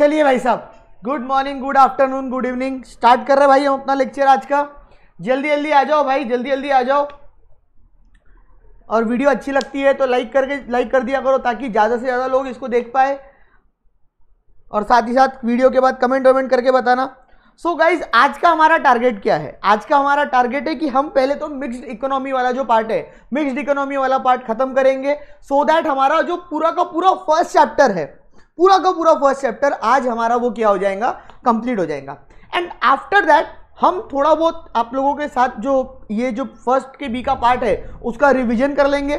चलिए भाई साहब good morning good afternoon good evening start कर रहे भाई हम अपना लेक्चर आज का जल्दी जल्दी आ जाओ भाई जल्दी जल्दी आ जाओ और वीडियो अच्छी लगती है तो लाइक करके लाइक कर दिया करो ताकि ज़्यादा से ज़्यादा लोग इसको देख पाए और साथ ही साथ वीडियो के बाद कमेंट वमेंट करके बताना सो so गाइज आज का हमारा टारगेट क्या है आज का हमारा टारगेट है कि हम पहले तो मिक्स्ड इकोनॉमी वाला जो पार्ट है मिक्स्ड इकोनॉमी वाला पार्ट खत्म करेंगे सो so दैट हमारा जो पूरा का पूरा फर्स्ट चैप्टर है पूरा का पूरा फर्स्ट चैप्टर आज हमारा वो क्या हो जाएगा कंप्लीट हो जाएगा एंड आफ्टर दैट हम थोड़ा बहुत आप लोगों के साथ जो ये जो फर्स्ट के बी का पार्ट है उसका रिविजन कर लेंगे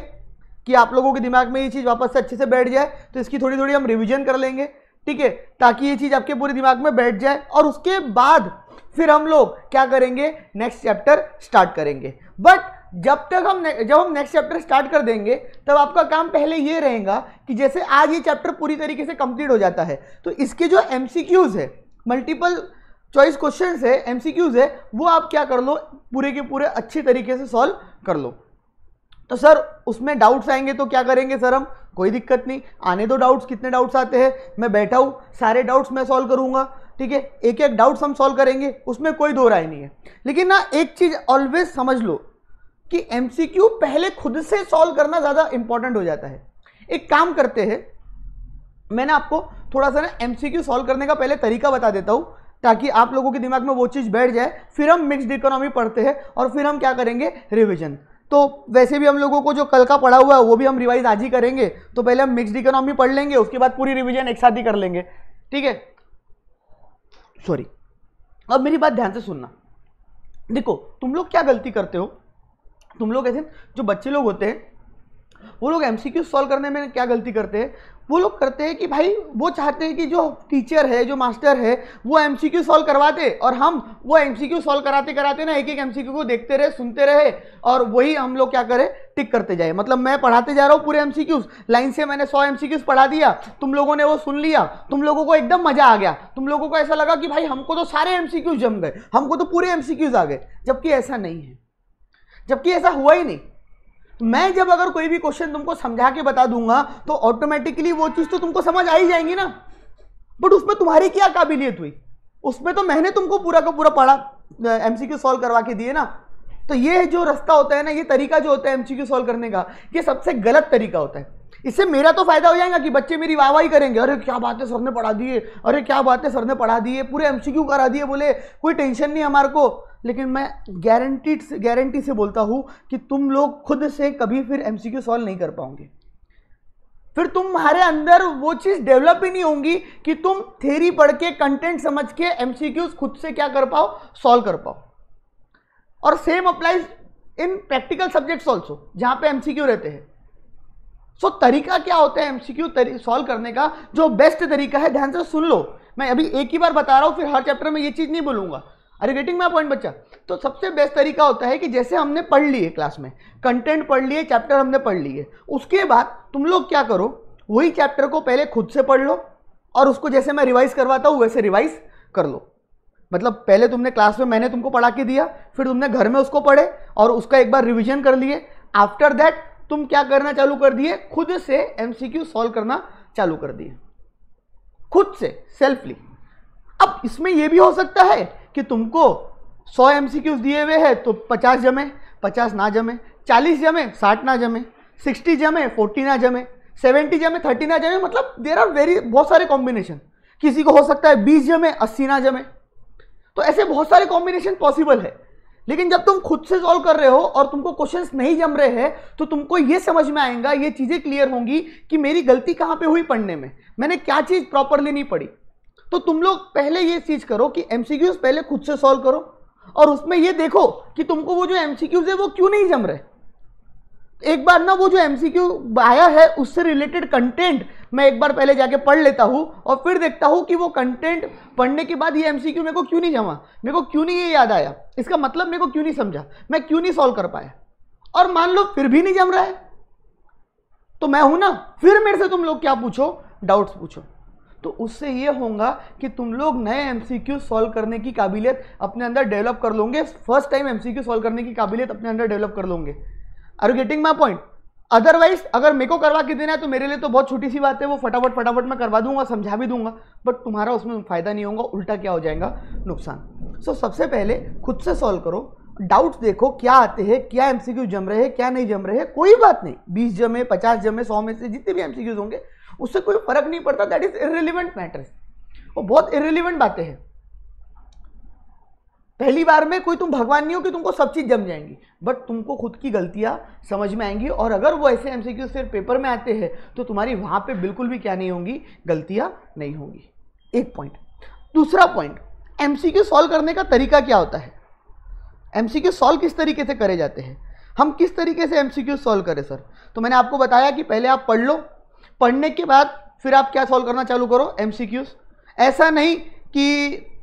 कि आप लोगों के दिमाग में ये चीज़ वापस से अच्छे से बैठ जाए तो इसकी थोड़ी थोड़ी हम रिविजन कर लेंगे ठीक है ताकि ये चीज़ आपके पूरे दिमाग में बैठ जाए और उसके बाद फिर हम लोग क्या करेंगे नेक्स्ट चैप्टर स्टार्ट करेंगे बट जब तक हम जब हम नेक्स्ट चैप्टर स्टार्ट कर देंगे तब आपका काम पहले ये रहेगा कि जैसे आज ये चैप्टर पूरी तरीके से कंप्लीट हो जाता है तो इसके जो एम है मल्टीपल चॉइस क्वेश्चन है एम है वो आप क्या कर लो पूरे के पूरे अच्छे तरीके से सॉल्व कर लो तो सर उसमें डाउट्स आएंगे तो क्या करेंगे सर हम कोई दिक्कत नहीं आने दो डाउट्स कितने डाउट्स आते हैं मैं बैठा हूँ सारे डाउट्स मैं सॉल्व करूँगा ठीक है एक एक डाउट्स हम सॉल्व करेंगे उसमें कोई दो राय नहीं है लेकिन ना एक चीज़ ऑलवेज समझ लो कि एमसीक्यू पहले खुद से सॉल्व करना ज़्यादा इंपॉर्टेंट हो जाता है एक काम करते हैं मैंने आपको थोड़ा सा ना एमसीक्यू सॉल्व करने का पहले तरीका बता देता हूं ताकि आप लोगों के दिमाग में वो चीज़ बैठ जाए फिर हम मिक्सड इकोनॉमी पढ़ते हैं और फिर हम क्या करेंगे रिविजन तो वैसे भी हम लोगों को जो कल का पढ़ा हुआ है वो भी हम रिवाइज आज ही करेंगे तो पहले हम मिक्सड इकोनॉमी पढ़ लेंगे उसके बाद पूरी रिविजन एक साथ ही कर लेंगे ठीक है सॉरी अब मेरी बात ध्यान से सुनना देखो तुम लोग क्या गलती करते हो तुम लोग ऐसे जो बच्चे लोग होते हैं वो लोग एम सी सॉल्व करने में क्या गलती करते हैं वो लोग करते हैं कि भाई वो चाहते हैं कि जो टीचर है जो मास्टर है वो एम सी क्यू सॉल्व करवाते और हम वो एम सी क्यू सॉल्व कराते कराते ना एक एक एम सी क्यू को देखते रहे सुनते रहे और वही हम लोग क्या करें टिक करते जाए मतलब मैं पढ़ाते जा रहा हूँ पूरे एम सी क्यूज लाइन से मैंने सौ एम सी क्यूज पढ़ा दिया तुम लोगों ने वो सुन लिया तुम लोगों को एकदम मजा आ गया तुम लोगों को ऐसा लगा कि भाई हमको तो सारे एम सी क्यूज जम गए हमको तो पूरे एम सी क्यूज आ गए जबकि ऐसा नहीं है जबकि ऐसा हुआ ही नहीं मैं जब अगर कोई भी क्वेश्चन तुमको समझा के बता दूंगा तो ऑटोमेटिकली वो चीज़ तो तुमको समझ आ ही जाएंगी ना बट उसमें तुम्हारी क्या काबिलियत हुई उसमें तो मैंने तुमको पूरा का पूरा पढ़ा एमसीक्यू सॉल्व करवा के दिए ना तो ये जो रास्ता होता है ना ये तरीका जो होता है एमसीक्यू सॉल्व करने का ये सबसे गलत तरीका होता है इससे मेरा तो फायदा हो जाएगा कि बच्चे मेरी वाह करेंगे अरे क्या बात है सर ने पढ़ा दिए अरे क्या बात है सर ने पढ़ा दिए पूरे एमसीक्यू करा दिए बोले कोई टेंशन नहीं हमारे को लेकिन मैं गारंटी गारंटी से बोलता हूँ कि तुम लोग खुद से कभी फिर एम सी सॉल्व नहीं कर पाओगे फिर तुम्हारे अंदर वो चीज़ डेवलप ही नहीं होंगी कि तुम थेरी पढ़ के कंटेंट समझ के एम खुद से क्या कर पाओ सॉल्व कर पाओ और same applies in practical subjects also जहाँ पे एमसीक्यू रहते हैं सो so, तरीका क्या होता है एमसीक्यू सॉल्व करने का जो बेस्ट तरीका है ध्यान से सुन लो मैं अभी एक ही बार बता रहा हूँ फिर हर चैप्टर में ये चीज़ नहीं बोलूँगा अरे गेटिंग माई पॉइंट बच्चा तो सबसे बेस्ट तरीका होता है कि जैसे हमने पढ़ लिए क्लास में कंटेंट पढ़ लिए चैप्टर हमने पढ़ लिए उसके बाद तुम लोग क्या करो वही चैप्टर को पहले खुद से पढ़ लो और उसको जैसे मैं रिवाइज करवाता हूँ वैसे रिवाइज कर लो मतलब पहले तुमने क्लास में मैंने तुमको पढ़ा के दिया फिर तुमने घर में उसको पढ़े और उसका एक बार रिविजन कर लिए आफ्टर दैट तुम क्या करना चालू कर दिए खुद से एमसीक्यू सॉल्व करना चालू कर दिए खुद से सेल्फली अब इसमें यह भी हो सकता है कि तुमको 100 एम दिए हुए हैं तो 50 जमे 50 ना जमे 40 जमे 60 ना जमे 60 जमे 40 ना जमे 70 जमे 30 ना जमे मतलब देर आर वेरी बहुत सारे कॉम्बिनेशन किसी को हो सकता है 20 जमे 80 ना जमे तो ऐसे बहुत सारे कॉम्बिनेशन पॉसिबल है लेकिन जब तुम खुद से सॉल्व कर रहे हो और तुमको क्वेश्चंस नहीं जम रहे हैं तो तुमको ये समझ में आएगा ये चीज़ें क्लियर होंगी कि मेरी गलती कहाँ पे हुई पढ़ने में मैंने क्या चीज़ प्रॉपरली नहीं पढ़ी तो तुम लोग पहले ये चीज करो कि एमसीक्यूज पहले खुद से सॉल्व करो और उसमें ये देखो कि तुमको वो जो एमसीक्यूज है वो क्यों नहीं जम रहे एक बार ना वो जो एमसीक्यू आया है उससे रिलेटेड कंटेंट मैं एक बार पहले जाके पढ़ लेता हूँ और फिर देखता हूँ कि वो कंटेंट पढ़ने के बाद ये एमसीक्यू मेरे को क्यों नहीं जमा मेरे को क्यों नहीं ये याद आया इसका मतलब मेरे को क्यों नहीं समझा मैं क्यों नहीं सॉल्व कर पाया और मान लो फिर भी नहीं जम रहा है तो मैं हूं ना फिर मेरे से तुम लोग क्या पूछो डाउट्स पूछो तो उससे ये होगा कि तुम लोग नए एमसीक्यू सॉल्व करने की काबिलियत अपने अंदर डेवलप कर लोगे फर्स्ट टाइम एमसीक्यू सॉल्व करने की काबिलियत अपने अंदर डेवलप कर लोगे are you getting my point otherwise अगर मेरे को करवा के देना है तो मेरे लिए तो बहुत छोटी सी बात है वो फटाफट फटाफट मैं करवा दूंगा समझा भी दूंगा बट तुम्हारा उसमें फ़ायदा नहीं होगा उल्टा क्या हो जाएगा नुकसान सो so, सबसे पहले खुद से सॉल्व करो डाउट्स देखो क्या आते हैं क्या एमसीक्यू जम रहे हैं क्या नहीं जम रहे हैं कोई बात नहीं बीस जमे पचास जमे सौ में से जितने भी एमसीक्यूज होंगे उससे कोई फर्क नहीं पड़ता दैट इज इरेलीवेंट मैटर वो बहुत इरेलीवेंट बातें हैं पहली बार में कोई तुम भगवान नहीं हो कि तुमको सब चीज़ जम जाएंगी बट तुमको खुद की गलतियाँ समझ में आएंगी और अगर वो ऐसे एम सिर्फ पेपर में आते हैं तो तुम्हारी वहाँ पे बिल्कुल भी क्या नहीं होंगी गलतियाँ नहीं होंगी एक पॉइंट दूसरा पॉइंट एम सॉल्व करने का तरीका क्या होता है एम सॉल्व किस तरीके से करे जाते हैं हम किस तरीके से एम सॉल्व करें सर तो मैंने आपको बताया कि पहले आप पढ़ लो पढ़ने के बाद फिर आप क्या सॉल्व करना चालू करो एम ऐसा नहीं कि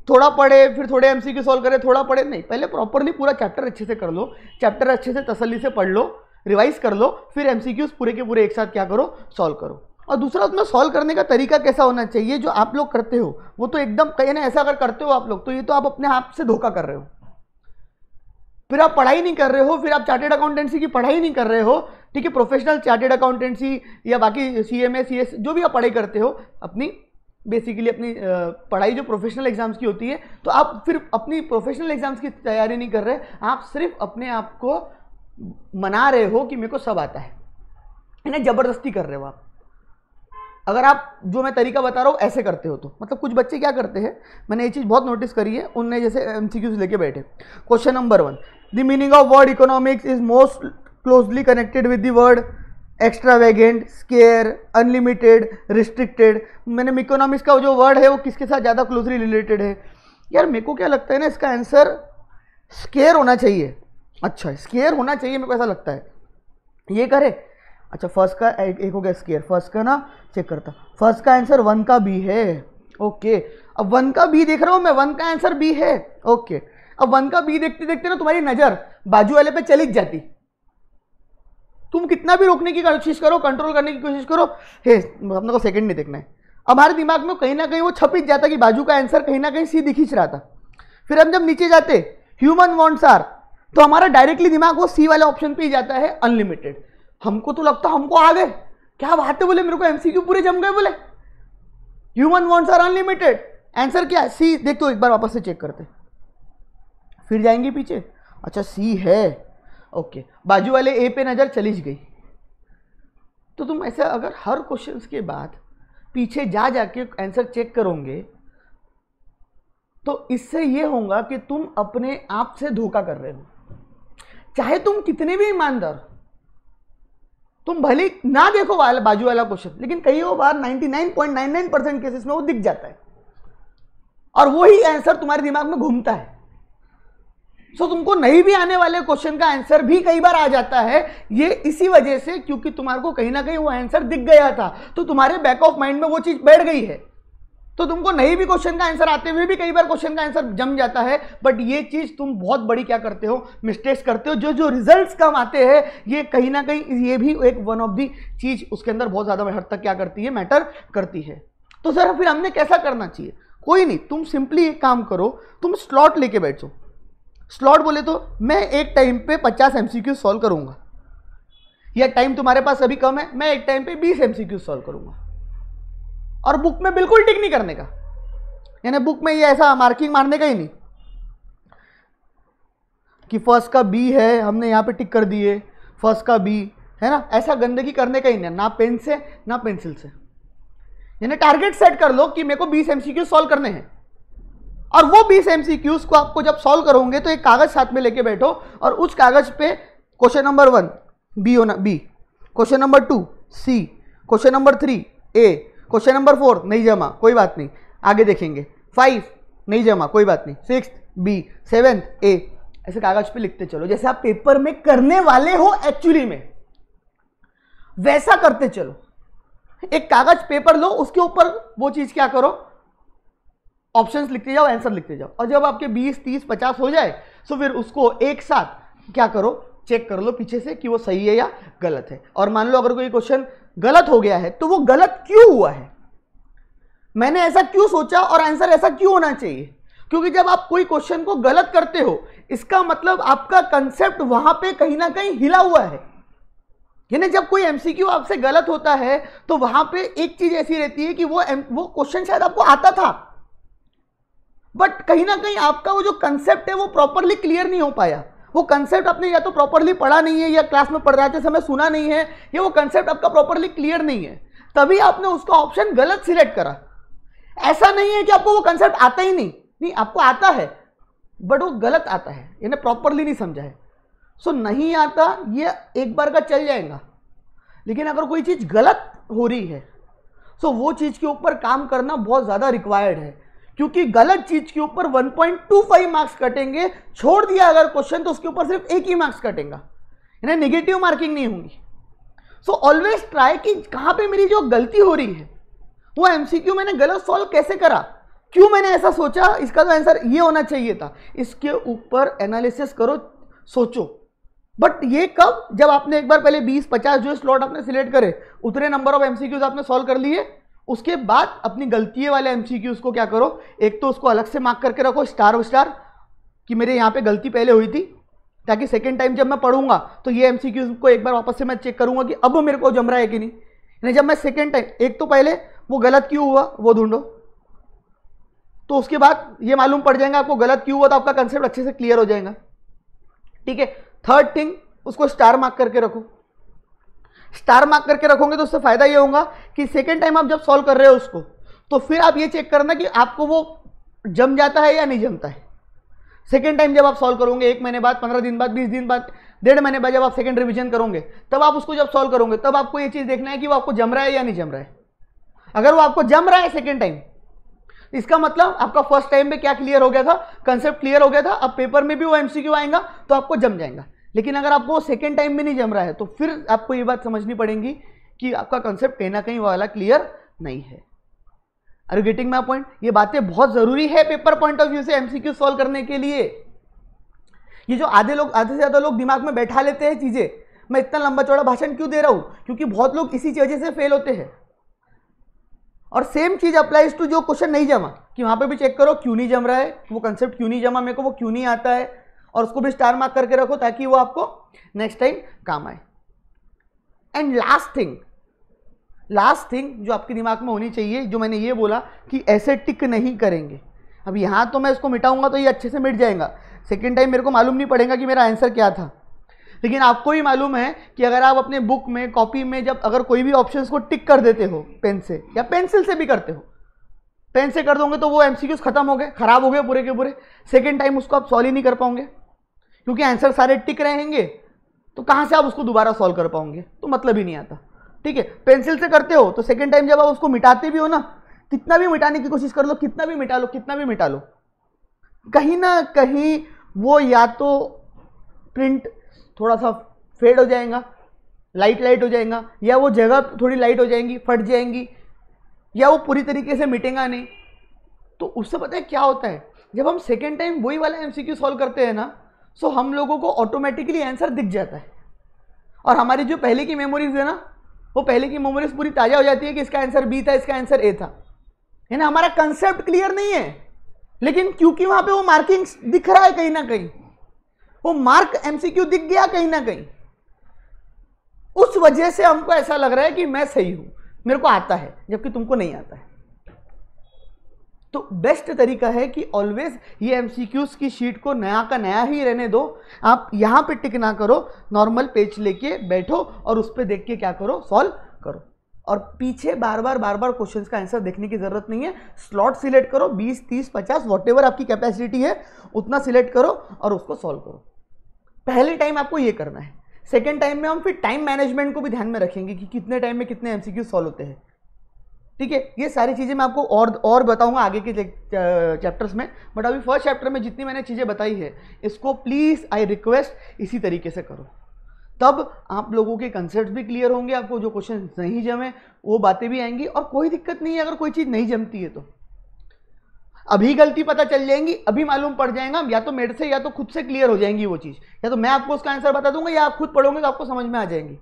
थोड़ा पढ़े फिर थोड़े एम सी सॉल्व करें थोड़ा पढ़े नहीं पहले प्रॉपरली पूरा चैप्टर अच्छे से कर लो चैप्टर अच्छे से तसली से पढ़ लो रिवाइज कर लो फिर एम पूरे के पूरे एक साथ क्या करो सॉल्व करो और दूसरा उसमें सॉल्व करने का तरीका कैसा होना चाहिए जो आप लोग करते हो वो तो एकदम कहीं ना ऐसा अगर करते हो आप लोग तो ये तो आप अपने आप से धोखा कर रहे हो फिर आप पढ़ाई नहीं कर रहे हो फिर आप चार्टेड अकाउंटेंसी की पढ़ाई नहीं कर रहे हो ठीक है प्रोफेशनल चार्टेड अकाउंटेंसी या बाकी सी एम जो भी आप पढ़ाई करते हो अपनी बेसिकली अपनी पढ़ाई जो प्रोफेशनल एग्जाम्स की होती है तो आप फिर अपनी प्रोफेशनल एग्जाम्स की तैयारी नहीं कर रहे आप सिर्फ अपने आप को मना रहे हो कि मेरे को सब आता है इन्हें ज़बरदस्ती कर रहे हो आप अगर आप जो मैं तरीका बता रहा हूँ ऐसे करते हो तो मतलब कुछ बच्चे क्या करते हैं मैंने ये चीज़ बहुत नोटिस करी है उनने जैसे एम लेके बैठे question number one the meaning of word economics is most closely connected with the extra extravagant scarce unlimited restricted मैंने मिकोनॉमिक्स का जो वर्ड है वो किसके साथ ज़्यादा क्लोजली रिलेटेड है यार मेरे को क्या लगता है ना इसका आंसर स्केयर होना चाहिए अच्छा स्केयर होना चाहिए मेरे को ऐसा लगता है ये करे अच्छा फर्स्ट का एक, एक हो गया स्केयर फर्स्ट का ना चेक करता फर्स्ट का आंसर वन का बी है ओके अब वन का बी देख रहा हूँ मैं वन का आंसर बी है ओके अब वन का बी देखते देखते ना तुम्हारी नज़र बाजू वाले पे चली जाती तुम कितना भी रोकने की कोशिश करो कंट्रोल करने की कोशिश करो हे अपने को सेकंड नहीं देखना है अब हमारे दिमाग में कहीं ना कहीं वो छपित जाता कि बाजू का आंसर कहीं ना कहीं सी दिख ही रहा था फिर हम जब नीचे जाते ह्यूमन वॉन्ट्स आर तो हमारा डायरेक्टली दिमाग वो सी वाले ऑप्शन पे ही जाता है अनलिमिटेड हमको तो लगता हमको आ गए क्या बात है बोले मेरे को एमसीक्यू पूरे जम गए बोले human wants are unlimited answer क्या है सी देख तो एक बार वापस से चेक करते फिर जाएंगे पीछे अच्छा सी है ओके बाजू वाले ए पे नज़र चली गई तो तुम ऐसे अगर हर क्वेश्चन के बाद पीछे जा जाके आंसर चेक करोगे तो इससे ये होगा कि तुम अपने आप से धोखा कर रहे हो चाहे तुम कितने भी ईमानदार तुम भले ना देखो वाला बाजू वाला क्वेश्चन लेकिन कई बार 99.99 परसेंट केसेस में वो दिख जाता है और वही आंसर तुम्हारे दिमाग में घूमता है सो तुमको नहीं भी आने वाले क्वेश्चन का आंसर भी कई बार आ जाता है ये इसी वजह से क्योंकि तुम्हारे को कहीं ना कहीं वो आंसर दिख गया था तो तुम्हारे बैक ऑफ माइंड में वो चीज़ बैठ गई है तो तुमको नहीं भी क्वेश्चन का आंसर आते हुए भी कई बार क्वेश्चन का आंसर जम जाता है बट ये चीज़ तुम बहुत बड़ी क्या करते हो मिस्टेक्स करते हो जो जो रिजल्ट्स कम आते हैं ये कहीं ना कहीं ये भी एक वन ऑफ दी चीज़ उसके अंदर बहुत ज़्यादा हद तक क्या करती है मैटर करती है तो सर फिर हमने कैसा करना चाहिए कोई नहीं तुम सिंपली एक काम करो तुम स्लॉट लेके बैठो स्लॉट बोले तो मैं एक टाइम पे 50 एमसीक्यू सॉल्व करूंगा या टाइम तुम्हारे पास अभी कम है मैं एक टाइम पे 20 एमसीक्यू सॉल्व करूंगा और बुक में बिल्कुल टिक नहीं करने का यानी बुक में ये ऐसा मार्किंग मारने का ही नहीं कि फर्स्ट का बी है हमने यहाँ पे टिक कर दिए फर्स्ट का बी है ना ऐसा गंदगी करने का ही नहीं ना पेन से ना पेंसिल से यानी टारगेट सेट कर लो कि मेरे को बीस एम सॉल्व करने हैं और वो बीस एम को आपको जब सॉल्व करोगे तो एक कागज़ साथ में लेके बैठो और उस कागज़ पे क्वेश्चन नंबर वन बी होना B question number two C question number three A question number four नहीं जमा कोई बात नहीं आगे देखेंगे फाइव नहीं जमा कोई बात नहीं सिक्स बी सेवेंथ ए ऐसे कागज़ पे लिखते चलो जैसे आप पेपर में करने वाले हो एक्चुअली में वैसा करते चलो एक कागज पेपर लो उसके ऊपर वो चीज़ क्या करो ऑप्शन लिखते जाओ आंसर लिखते जाओ और जब आपके बीस तीस पचास हो जाए तो फिर उसको एक साथ क्या करो चेक कर लो पीछे से कि वो सही है या गलत है और मान लो अगर कोई क्वेश्चन गलत हो गया है तो वो गलत क्यों हुआ है मैंने ऐसा क्यों सोचा और आंसर ऐसा क्यों होना चाहिए क्योंकि जब आप कोई क्वेश्चन को गलत करते हो इसका मतलब आपका कंसेप्ट वहां पे कहीं ना कहीं हिला हुआ है यानी जब कोई एमसीक्यू आपसे गलत होता है तो वहां पे एक चीज ऐसी रहती है कि वो वो क्वेश्चन शायद आपको आता था बट कहीं ना कहीं आपका वो जो कंसेप्ट है वो प्रॉपरली क्लियर नहीं हो पाया वो कंसेप्ट आपने या तो प्रॉपरली पढ़ा नहीं है या क्लास में पढ़ रहे समय सुना नहीं है या वो कंसेप्ट आपका प्रॉपरली क्लियर नहीं है तभी आपने उसका ऑप्शन गलत सिलेक्ट करा ऐसा नहीं है कि आपको वो कंसेप्ट आता ही नहीं नहीं आपको आता है बट वो गलत आता है यानी प्रॉपरली नहीं समझा है सो so, नहीं आता ये एक बार का चल जाएगा लेकिन अगर कोई चीज़ गलत हो रही है सो so वो चीज़ के ऊपर काम करना बहुत ज़्यादा रिक्वायर्ड है क्योंकि गलत चीज के ऊपर 1.25 मार्क्स कटेंगे छोड़ दिया अगर क्वेश्चन तो उसके ऊपर सिर्फ एक ही मार्क्स कटेगा यानी नेगेटिव मार्किंग नहीं होंगी सो ऑलवेज ट्राई कि कहां पे मेरी जो गलती हो रही है वो एमसीक्यू मैंने गलत सॉल्व कैसे करा क्यों मैंने ऐसा सोचा इसका तो आंसर ये होना चाहिए था इसके ऊपर एनालिसिस करो सोचो बट ये कब जब आपने एक बार पहले 20 50 जो स्लॉट आपने सिलेक्ट करे उतने नंबर ऑफ एमसीक्यूज आपने सॉल्व कर लिए उसके बाद अपनी गलती वाले एम को क्या करो एक तो उसको अलग से मार्क करके रखो स्टार व स्टार कि मेरे यहाँ पे गलती पहले हुई थी ताकि सेकेंड टाइम जब मैं पढ़ूंगा तो ये एम को एक बार वापस से मैं चेक करूंगा कि अब मेरे को जम रहा है कि नहीं यानी जब मैं सेकेंड टाइम एक तो पहले वो गलत क्यों हुआ वो ढूंढो तो उसके बाद ये मालूम पड़ जाएगा आपको गलत क्यों हुआ तो आपका कंसेप्ट अच्छे से क्लियर हो जाएगा ठीक है थर्ड थिंग उसको स्टार मार्क करके रखो स्टार मार्क करके रखोगे तो उससे फ़ायदा ये होगा कि सेकेंड टाइम आप जब सॉल्व कर रहे हो उसको तो फिर आप ये चेक करना कि आपको वो जम जाता है या नहीं जमता है सेकेंड टाइम जब आप सॉल्व करोगे एक महीने बाद पंद्रह दिन बाद बीस दिन बाद डेढ़ महीने बाद जब आप सेकेंड रिविजन करोगे तब आप उसको जब सॉल्व करोगे तब आपको ये चीज़ देखना है कि वो आपको जम रहा है या नहीं जम रहा है अगर वो आपको जम रहा है सेकेंड टाइम इसका मतलब आपका फर्स्ट टाइम में क्या क्लियर हो गया था कंसेप्ट क्लियर हो गया था अब पेपर में भी वो एमसीक्यू आएगा तो आपको जम जाएगा लेकिन अगर आपको सेकेंड टाइम में नहीं जम रहा है तो फिर आपको ये बात समझनी पड़ेगी कि आपका कंसेप्ट कहीं ना कहीं वाला क्लियर नहीं है अरे गेटिंग माई पॉइंट ये बातें बहुत ज़रूरी है पेपर पॉइंट ऑफ व्यू से एमसीक्यू सॉल्व करने के लिए ये जो आधे लोग आधे से ज़्यादा लोग दिमाग में बैठा लेते हैं चीज़ें मैं इतना लंबा चौड़ा भाषण क्यों दे रहा हूँ क्योंकि बहुत लोग इसी वजह से फेल होते हैं और सेम चीज़ अप्लाइज टू जो क्वेश्चन नहीं जमा कि वहां पे भी चेक करो क्यों नहीं जम रहा है वो कंसेप्ट क्यों नहीं जमा मेरे को वो क्यों नहीं आता है और उसको भी स्टार मार्क करके रखो ताकि वो आपको नेक्स्ट टाइम काम आए and last thing last thing जो आपके दिमाग में होनी चाहिए जो मैंने ये बोला कि ऐसे टिक नहीं करेंगे अब यहाँ तो मैं इसको मिटाऊंगा तो ये अच्छे से मिट जाएगा सेकेंड टाइम मेरे को मालूम नहीं पड़ेगा कि मेरा आंसर क्या था लेकिन आपको ही मालूम है कि अगर आप अपने बुक में कॉपी में जब अगर कोई भी ऑप्शन को टिक कर देते हो पेन से या पेंसिल से भी करते हो पेन से कर दोगे तो वो एमसीक्यूज खत्म हो गए खराब हो गए पूरे के पूरे सेकेंड टाइम उसको आप सॉल्व ही नहीं कर पाओगे क्योंकि आंसर सारे टिक रहेंगे तो कहाँ से आप उसको दोबारा सॉल्व कर पाओगे तो मतलब ही नहीं आता ठीक है पेंसिल से करते हो तो सेकेंड टाइम जब आप उसको मिटाते भी हो ना कितना भी मिटाने की कोशिश कर लो कितना भी मिटा लो कितना भी मिटा लो कहीं ना कहीं वो या तो प्रिंट थोड़ा सा फेड हो जाएगा लाइट लाइट हो जाएगा या वो जगह थोड़ी लाइट हो जाएंगी फट जाएंगी या वो पूरी तरीके से मिटेगा नहीं तो उससे पता है क्या होता है जब हम सेकेंड टाइम वही वाला एम सॉल्व करते हैं ना सो हम लोगों को ऑटोमेटिकली आंसर दिख जाता है और हमारी जो पहले की मेमोरीज है ना वो पहले की मेमोरीज पूरी ताज़ा हो जाती है कि इसका आंसर बी था इसका आंसर ए था है ना हमारा कंसेप्ट क्लियर नहीं है लेकिन क्योंकि वहाँ पे वो मार्किंग्स दिख रहा है कहीं ना कहीं वो मार्क एमसीक्यू दिख गया कहीं ना कहीं उस वजह से हमको ऐसा लग रहा है कि मैं सही हूँ मेरे को आता है जबकि तुमको नहीं आता है तो बेस्ट तरीका है कि ऑलवेज ये एम की शीट को नया का नया ही रहने दो आप यहाँ पे टिक ना करो नॉर्मल पेज लेके बैठो और उस पर देख के क्या करो सॉल्व करो और पीछे बार बार बार बार क्वेश्चन का आंसर देखने की ज़रूरत नहीं है स्लॉट सिलेक्ट करो 20, 30, 50 वॉट आपकी कैपेसिटी है उतना सिलेक्ट करो और उसको सॉल्व करो पहले टाइम आपको ये करना है सेकेंड टाइम में हम फिर टाइम मैनेजमेंट को भी ध्यान में रखेंगे कि कितने टाइम में कितने एम सॉल्व होते हैं ठीक है ये सारी चीज़ें मैं आपको और और बताऊंगा आगे के चैप्टर्स में बट अभी फर्स्ट चैप्टर में जितनी मैंने चीज़ें बताई है इसको प्लीज़ आई रिक्वेस्ट इसी तरीके से करो तब आप लोगों के कंसेप्ट भी क्लियर होंगे आपको जो क्वेश्चन नहीं जमे वो बातें भी आएंगी और कोई दिक्कत नहीं है अगर कोई चीज़ नहीं जमती है तो अभी गलती पता चल जाएंगी अभी मालूम पड़ जाएगा या तो मेरे से या तो खुद से क्लियर हो जाएंगी वो चीज़ या तो मैं आपको उसका आंसर बता दूंगा या आप खुद पढ़ोगे तो आपको समझ में आ जाएंगी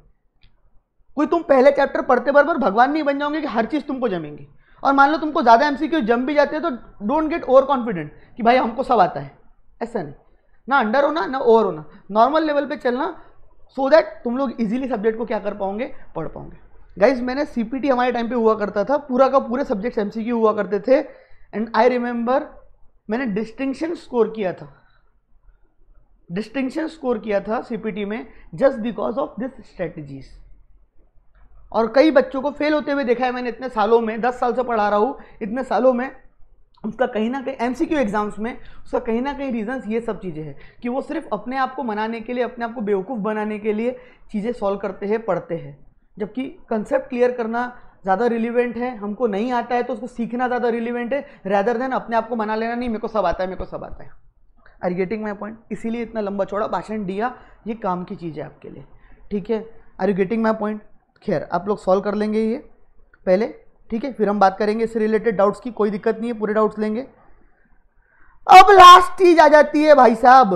कोई तुम पहले चैप्टर पढ़ते बार भगवान नहीं बन जाओगे कि हर चीज़ तुमको जमेंगी और मान लो तुमको ज़्यादा एमसीक्यू जम भी जाते हैं तो डोंट गेट ओवर कॉन्फिडेंट कि भाई हमको सब आता है ऐसा नहीं ना अंडर होना ना ओवर होना नॉर्मल लेवल पे चलना सो so दैट तुम लोग इजीली सब्जेक्ट को क्या कर पाओगे पढ़ पाओगे गाइज मैंने सीपीटी हमारे टाइम पे हुआ करता था पूरा का पूरे सब्जेक्ट एमसीक्यू हुआ करते थे एंड आई रिमेंबर मैंने डिस्टिंक्शन स्कोर किया था डिस्टिंक्शन स्कोर किया था सीपीटी में just because of this strategies और कई बच्चों को फेल होते हुए देखा है मैंने इतने सालों में दस साल से पढ़ा रहा हूँ इतने सालों में उसका कहीं ना कहीं एमसीक्यू एग्जाम्स में उसका कहीं ना कहीं रीजंस ये सब चीज़ें हैं कि वो सिर्फ अपने आप को मनाने के लिए अपने आप को बेवकूफ़ बनाने के लिए चीज़ें सॉल्व करते हैं पढ़ते हैं जबकि कंसेप्ट क्लियर करना ज़्यादा रिलीवेंट है हमको नहीं आता है तो उसको सीखना ज़्यादा रिलीवेंट है रैदर देन अपने आप को मना लेना नहीं मेरे को सब आता है मेरे को सब आता है आर गेटिंग माई पॉइंट इसीलिए इतना लंबा चौड़ा भाषण दिया ये काम की चीज़ है आपके लिए ठीक है are you getting my point खैर आप लोग सॉल्व कर लेंगे ये पहले ठीक है फिर हम बात करेंगे इससे रिलेटेड डाउट्स की कोई दिक्कत नहीं है पूरे डाउट्स लेंगे अब लास्ट चीज आ जाती है भाई साहब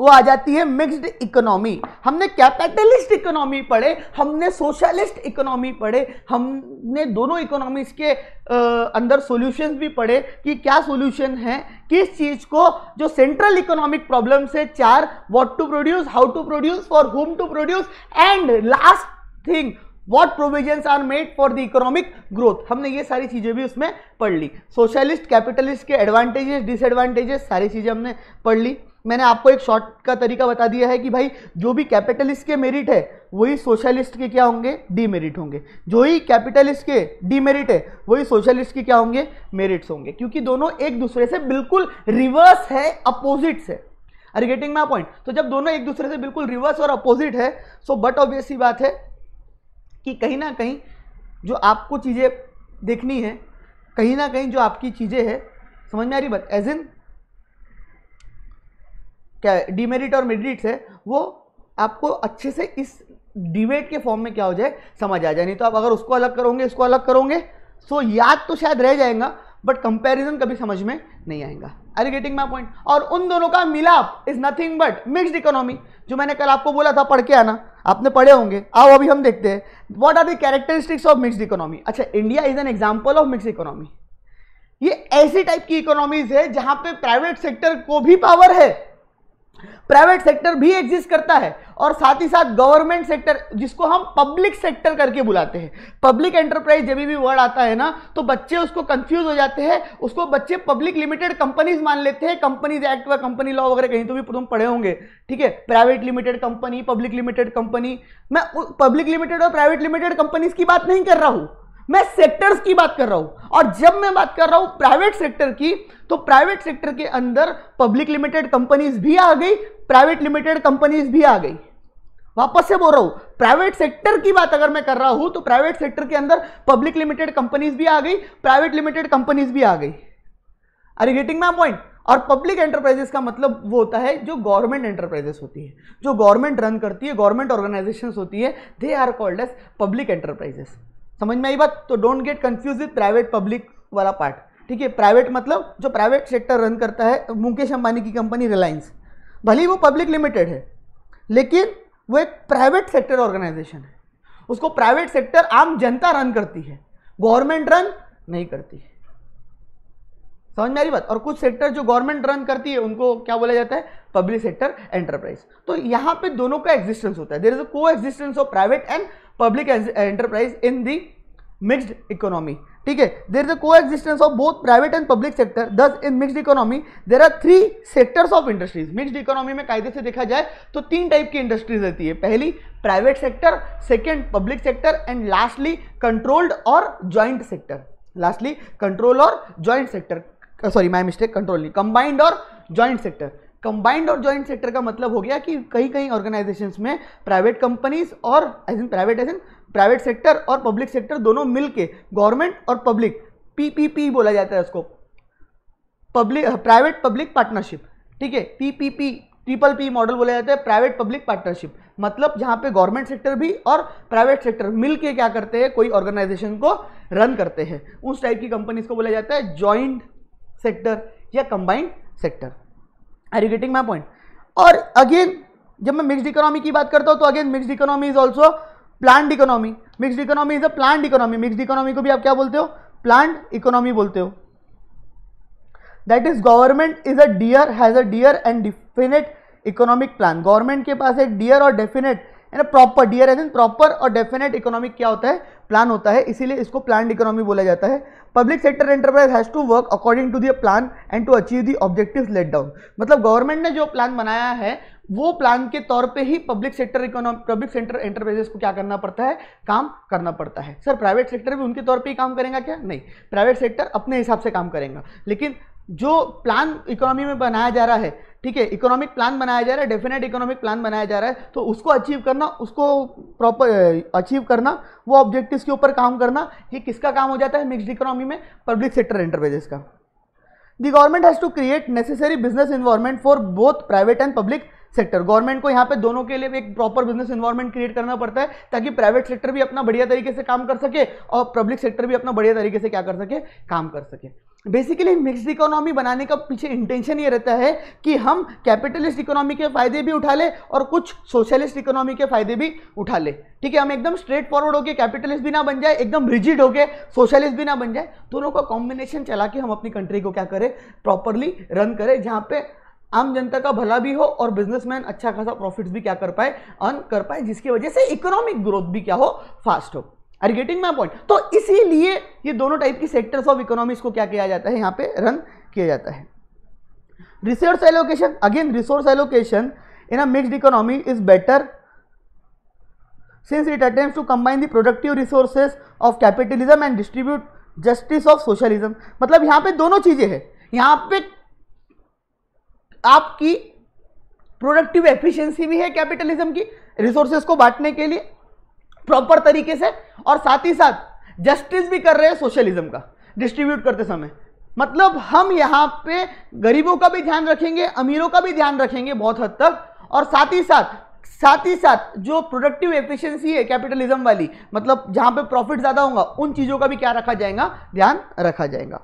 वो आ जाती है मिक्स्ड इकोनॉमी हमने कैपिटलिस्ट इकोनॉमी पढ़े हमने सोशलिस्ट इकोनॉमी पढ़े हमने दोनों इकोनॉमीज के अंदर सॉल्यूशंस भी पढ़े कि क्या सॉल्यूशन है किस चीज़ को जो सेंट्रल इकोनॉमिक प्रॉब्लम से चार what to produce how to produce for whom to produce and last thing what provision are made for the economic growth हमने ये सारी चीज़ें भी उसमें पढ़ ली सोशलिस्ट कैपिटलिस्ट के एडवांटेजेस डिसएडवांटेजेस सारी चीज़ें हमने पढ़ ली मैंने आपको एक शॉर्ट का तरीका बता दिया है कि भाई जो भी कैपिटलिस्ट के मेरिट है वही सोशलिस्ट के क्या होंगे डीमेरिट होंगे जो ही कैपिटलिस्ट के डीमेरिट है वही सोशलिस्ट के क्या होंगे मेरिट्स होंगे क्योंकि दोनों एक दूसरे से बिल्कुल रिवर्स है अपोजिट्स है अरे गेटिंग माई पॉइंट तो जब दोनों एक दूसरे से बिल्कुल रिवर्स और अपोजिट है सो बट ऑब्वियस ही बात है कि कहीं ना कहीं जो आपको चीज़ें देखनी है कहीं ना कहीं जो आपकी चीज़ें हैं समझ में आ रही बात एज इन क्या है डीमेरिट और मेरिट है वो आपको अच्छे से इस डिबेट के फॉर्म में क्या हो जाए समझ आ जाए नहीं तो आप अगर उसको अलग करोगे इसको अलग करोगे सो याद तो शायद रह जाएगा बट कंपेरिजन कभी समझ में नहीं आएगा are you getting my point और उन दोनों का मिलाप is nothing but mixed economy जो मैंने कल आपको बोला था पढ़ के आना आपने पढ़े होंगे आओ अभी हम देखते हैं what are the characteristics of mixed economy अच्छा India is an example of mixed economy ये ऐसी टाइप की इकोनॉमीज है जहां पे प्राइवेट सेक्टर को भी पावर है प्राइवेट सेक्टर भी एग्जिस्ट करता है और साथ ही साथ गवर्नमेंट सेक्टर जिसको हम पब्लिक सेक्टर करके बुलाते हैं पब्लिक एंटरप्राइज जब भी वर्ड आता है ना तो बच्चे उसको कंफ्यूज हो जाते हैं उसको बच्चे पब्लिक लिमिटेड कंपनीज मान लेते हैं कंपनीज एक्ट व कंपनी लॉ वगैरह कहीं तो भी तुम पढ़े होंगे ठीक है private limited company public limited company मैं पब्लिक लिमिटेड और प्राइवेट लिमिटेड कंपनीज की बात नहीं कर रहा हूँ मैं सेक्टर्स की बात कर रहा हूं और जब मैं बात कर रहा हूं प्राइवेट सेक्टर की तो प्राइवेट सेक्टर के अंदर पब्लिक लिमिटेड कंपनीज भी आ गई प्राइवेट लिमिटेड कंपनीज भी आ गई वापस से बोल रहा हूं प्राइवेट सेक्टर की बात अगर मैं कर रहा हूं तो प्राइवेट सेक्टर के अंदर पब्लिक लिमिटेड कंपनीज भी आ गई प्राइवेट लिमिटेड कंपनीज भी आ गई are you getting my point और पब्लिक एंटरप्राइजेस का मतलब वो होता है जो गवर्नमेंट एंटरप्राइजेस होती है जो गवर्नमेंट रन करती है गवर्नमेंट ऑर्गेनाइजेशन होती है they are called as public enterprises समझ में आई बात तो don't get confuse with private public वाला पार्ट ठीक है प्राइवेट मतलब जो प्राइवेट सेक्टर रन करता है मुकेश अंबानी की कंपनी रिलायंस भले ही वो पब्लिक लिमिटेड है लेकिन वो एक प्राइवेट सेक्टर ऑर्गेनाइजेशन है उसको प्राइवेट सेक्टर आम जनता रन करती है गवर्नमेंट रन नहीं करती है समझ में आ रही बात और कुछ सेक्टर जो गवर्नमेंट रन करती है उनको क्या बोला जाता है पब्लिक सेक्टर एंटरप्राइज तो यहाँ पे दोनों का एग्जिस्टेंस होता है there is a coexistence of private and public enterprise in the mixed economy ठीक है there is a coexistence of both private and public sector thus in mixed economy there are three sectors of industries mixed economy में कायदे से देखा जाए तो तीन type की इंडस्ट्रीज रहती है पहली private sector second public sector and lastly controlled और ज्वाइंट सेक्टर लास्टली कंट्रोल और joint sector sorry my mistake control नहीं कंबाइंड और ज्वाइंट सेक्टर कंबाइंड और ज्वाइंट सेक्टर का मतलब हो गया कि कहीं कहीं ऑर्गेनाइजेशन में प्राइवेट कंपनीज और as in private as in private sector और पब्लिक सेक्टर दोनों मिलके गवर्नमेंट और पब्लिक पीपीपी बोला जाता है उसको पब्लिक प्राइवेट पब्लिक पार्टनरशिप ठीक है पीपीपी ट्रिपल पी मॉडल बोला जाता है प्राइवेट पब्लिक पार्टनरशिप मतलब जहां पे गवर्नमेंट सेक्टर भी और प्राइवेट सेक्टर मिलके क्या करते हैं कोई ऑर्गेनाइजेशन को रन करते हैं उस टाइप की कंपनीज को बोला जाता है ज्वाइंट सेक्टर या combined sector are you getting my point और अगेन जब मैं मिक्सड इकोनॉमी की बात करता हूँ तो again mixed economy is also planned economy mixed economy is a planned economy mixed economy को भी आप क्या बोलते हो प्लांट इकोनॉमी बोलते हो that is government is a clear has a clear and definite economic plan government के पास एक डियर और डेफिनेट ना प्रॉपर डी आर प्रॉपर और डेफिनेट इकोनॉमिक क्या होता है प्लान होता है इसीलिए इसको प्लान इकोनॉमी बोला जाता है public sector enterprise has to work according to their plan and to achieve the objective laid down मतलब गवर्नमेंट ने जो प्लान बनाया है वो प्लान के तौर पे ही public sector economic public sector enterprises को क्या करना पड़ता है काम करना पड़ता है सर प्राइवेट सेक्टर भी उनके तौर पे ही काम करेगा क्या नहीं प्राइवेट सेक्टर अपने हिसाब से काम करेगा लेकिन जो प्लान इकोनॉमी में बनाया जा रहा है ठीक है इकोनॉमिक प्लान बनाया जा रहा है डेफिनेट इकोनॉमिक प्लान बनाया जा रहा है तो उसको अचीव करना उसको प्रॉपर अचीव करना वो ऑब्जेक्टिव्स के ऊपर काम करना ये किसका काम हो जाता है मिक्सड इकोनॉमी में पब्लिक सेक्टर एंटरप्राइजेस का the government has to create necessary business environment for both private and public sector government को यहाँ पे दोनों के लिए एक प्रॉपर बिजनेस इन्वायरमेंट क्रिएट करना पड़ता है ताकि प्राइवेट सेक्टर भी अपना बढ़िया तरीके से काम कर सके और पब्लिक सेक्टर भी अपना बढ़िया तरीके से क्या कर सके काम कर सके बेसिकली मिक्स इकोनॉमी बनाने का पीछे इंटेंशन ये रहता है कि हम कैपिटलिस्ट इकोनॉमी के फायदे भी उठा ले और कुछ सोशलिस्ट इकोनॉमी के फायदे भी उठा ले ठीक है हम एकदम स्ट्रेट फॉरवर्ड होके कैपिटलिस्ट भी ना बन जाए एकदम रिजिड होके सोशलिस्ट भी ना बन जाए दोनों का कॉम्बिनेशन चला के हम अपनी कंट्री को क्या करें प्रॉपरली रन करें जहाँ पे आम जनता का भला भी हो और बिजनेसमैन अच्छा खासा प्रॉफिट्स भी क्या कर पाए अर्न कर पाए जिसकी वजह से इकोनॉमिक ग्रोथ भी क्या हो फास्ट हो आर गेटिंग माई पॉइंट तो इसीलिए ये दोनों टाइप की सेक्टर्स ऑफ इकोनॉमिक्स को क्या किया जाता है यहाँ पे रन किया जाता है resource allocation again resource allocation in a mixed economy is better since it attempts to combine the productive resources of capitalism and distribute justice of socialism मतलब यहाँ पे दोनों चीज़ें हैं यहाँ पे आपकी प्रोडक्टिव एफिशिएंसी भी है कैपिटलिज्म की रिसोर्सेस को बांटने के लिए प्रॉपर तरीके से और साथ ही साथ जस्टिस भी कर रहे हैं सोशलिज्म का डिस्ट्रीब्यूट करते समय मतलब हम यहाँ पे गरीबों का भी ध्यान रखेंगे अमीरों का भी ध्यान रखेंगे बहुत हद तक और साथ ही साथ साथ ही साथ जो प्रोडक्टिव एफिशिएंसी है कैपिटलिज्म वाली मतलब जहां पे प्रॉफिट ज्यादा होगा उन चीजों का भी क्या रखा जाएगा ध्यान रखा जाएगा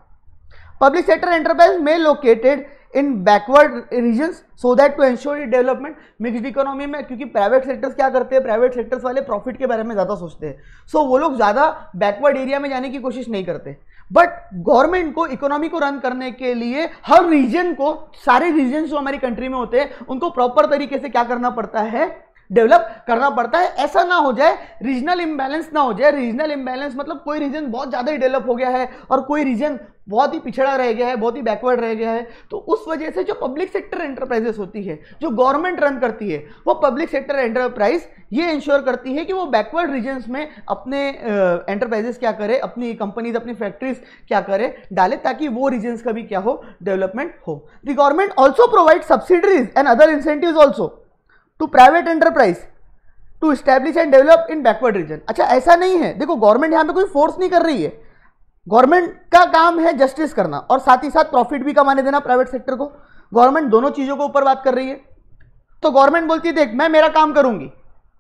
पब्लिक सेक्टर एंटरप्राइज में located in backward region so that to ensure development mixed economy में क्योंकि प्राइवेट सेक्टर्स क्या करते हैं प्राइवेट सेक्टर्स वाले प्रॉफिट के बारे में ज़्यादा सोचते हैं सो so, वो लोग ज़्यादा बैकवर्ड एरिया में जाने की कोशिश नहीं करते बट गवर्नमेंट को इकोनॉमी को रन करने के लिए हर रीजन को सारे रीजन जो हमारी कंट्री में होते हैं उनको प्रॉपर तरीके से क्या करना पड़ता है डेवलप करना पड़ता है ऐसा ना हो जाए रीजनल इम्बैलेंस ना हो जाए रीजनल इम्बैलेंस मतलब कोई रीजन बहुत ज़्यादा ही डेवलप हो गया है और कोई रीजन बहुत ही पिछड़ा रह गया है बहुत ही बैकवर्ड रह गया है तो उस वजह से जो पब्लिक सेक्टर एंटरप्राइजेस होती है जो गवर्नमेंट रन करती है वो पब्लिक सेक्टर एंटरप्राइज ये इंश्योर करती है कि वो बैकवर्ड रीजन्स में अपने एंटरप्राइजेस क्या करे अपनी कंपनीज अपनी फैक्ट्रीज क्या करे डाले ताकि वो रीजन्स का भी क्या हो डेवलपमेंट हो the government also provide subsidiaries and other incentive also to private enterprise to establish and develop in backward region अच्छा ऐसा नहीं है देखो गवर्नमेंट यहाँ पे कोई फोर्स नहीं कर रही है गवर्नमेंट का काम है जस्टिस करना और साथ ही साथ प्रॉफिट भी कमाने देना प्राइवेट सेक्टर को गवर्नमेंट दोनों चीज़ों के ऊपर बात कर रही है तो गवर्नमेंट बोलती है देख मैं मेरा काम करूंगी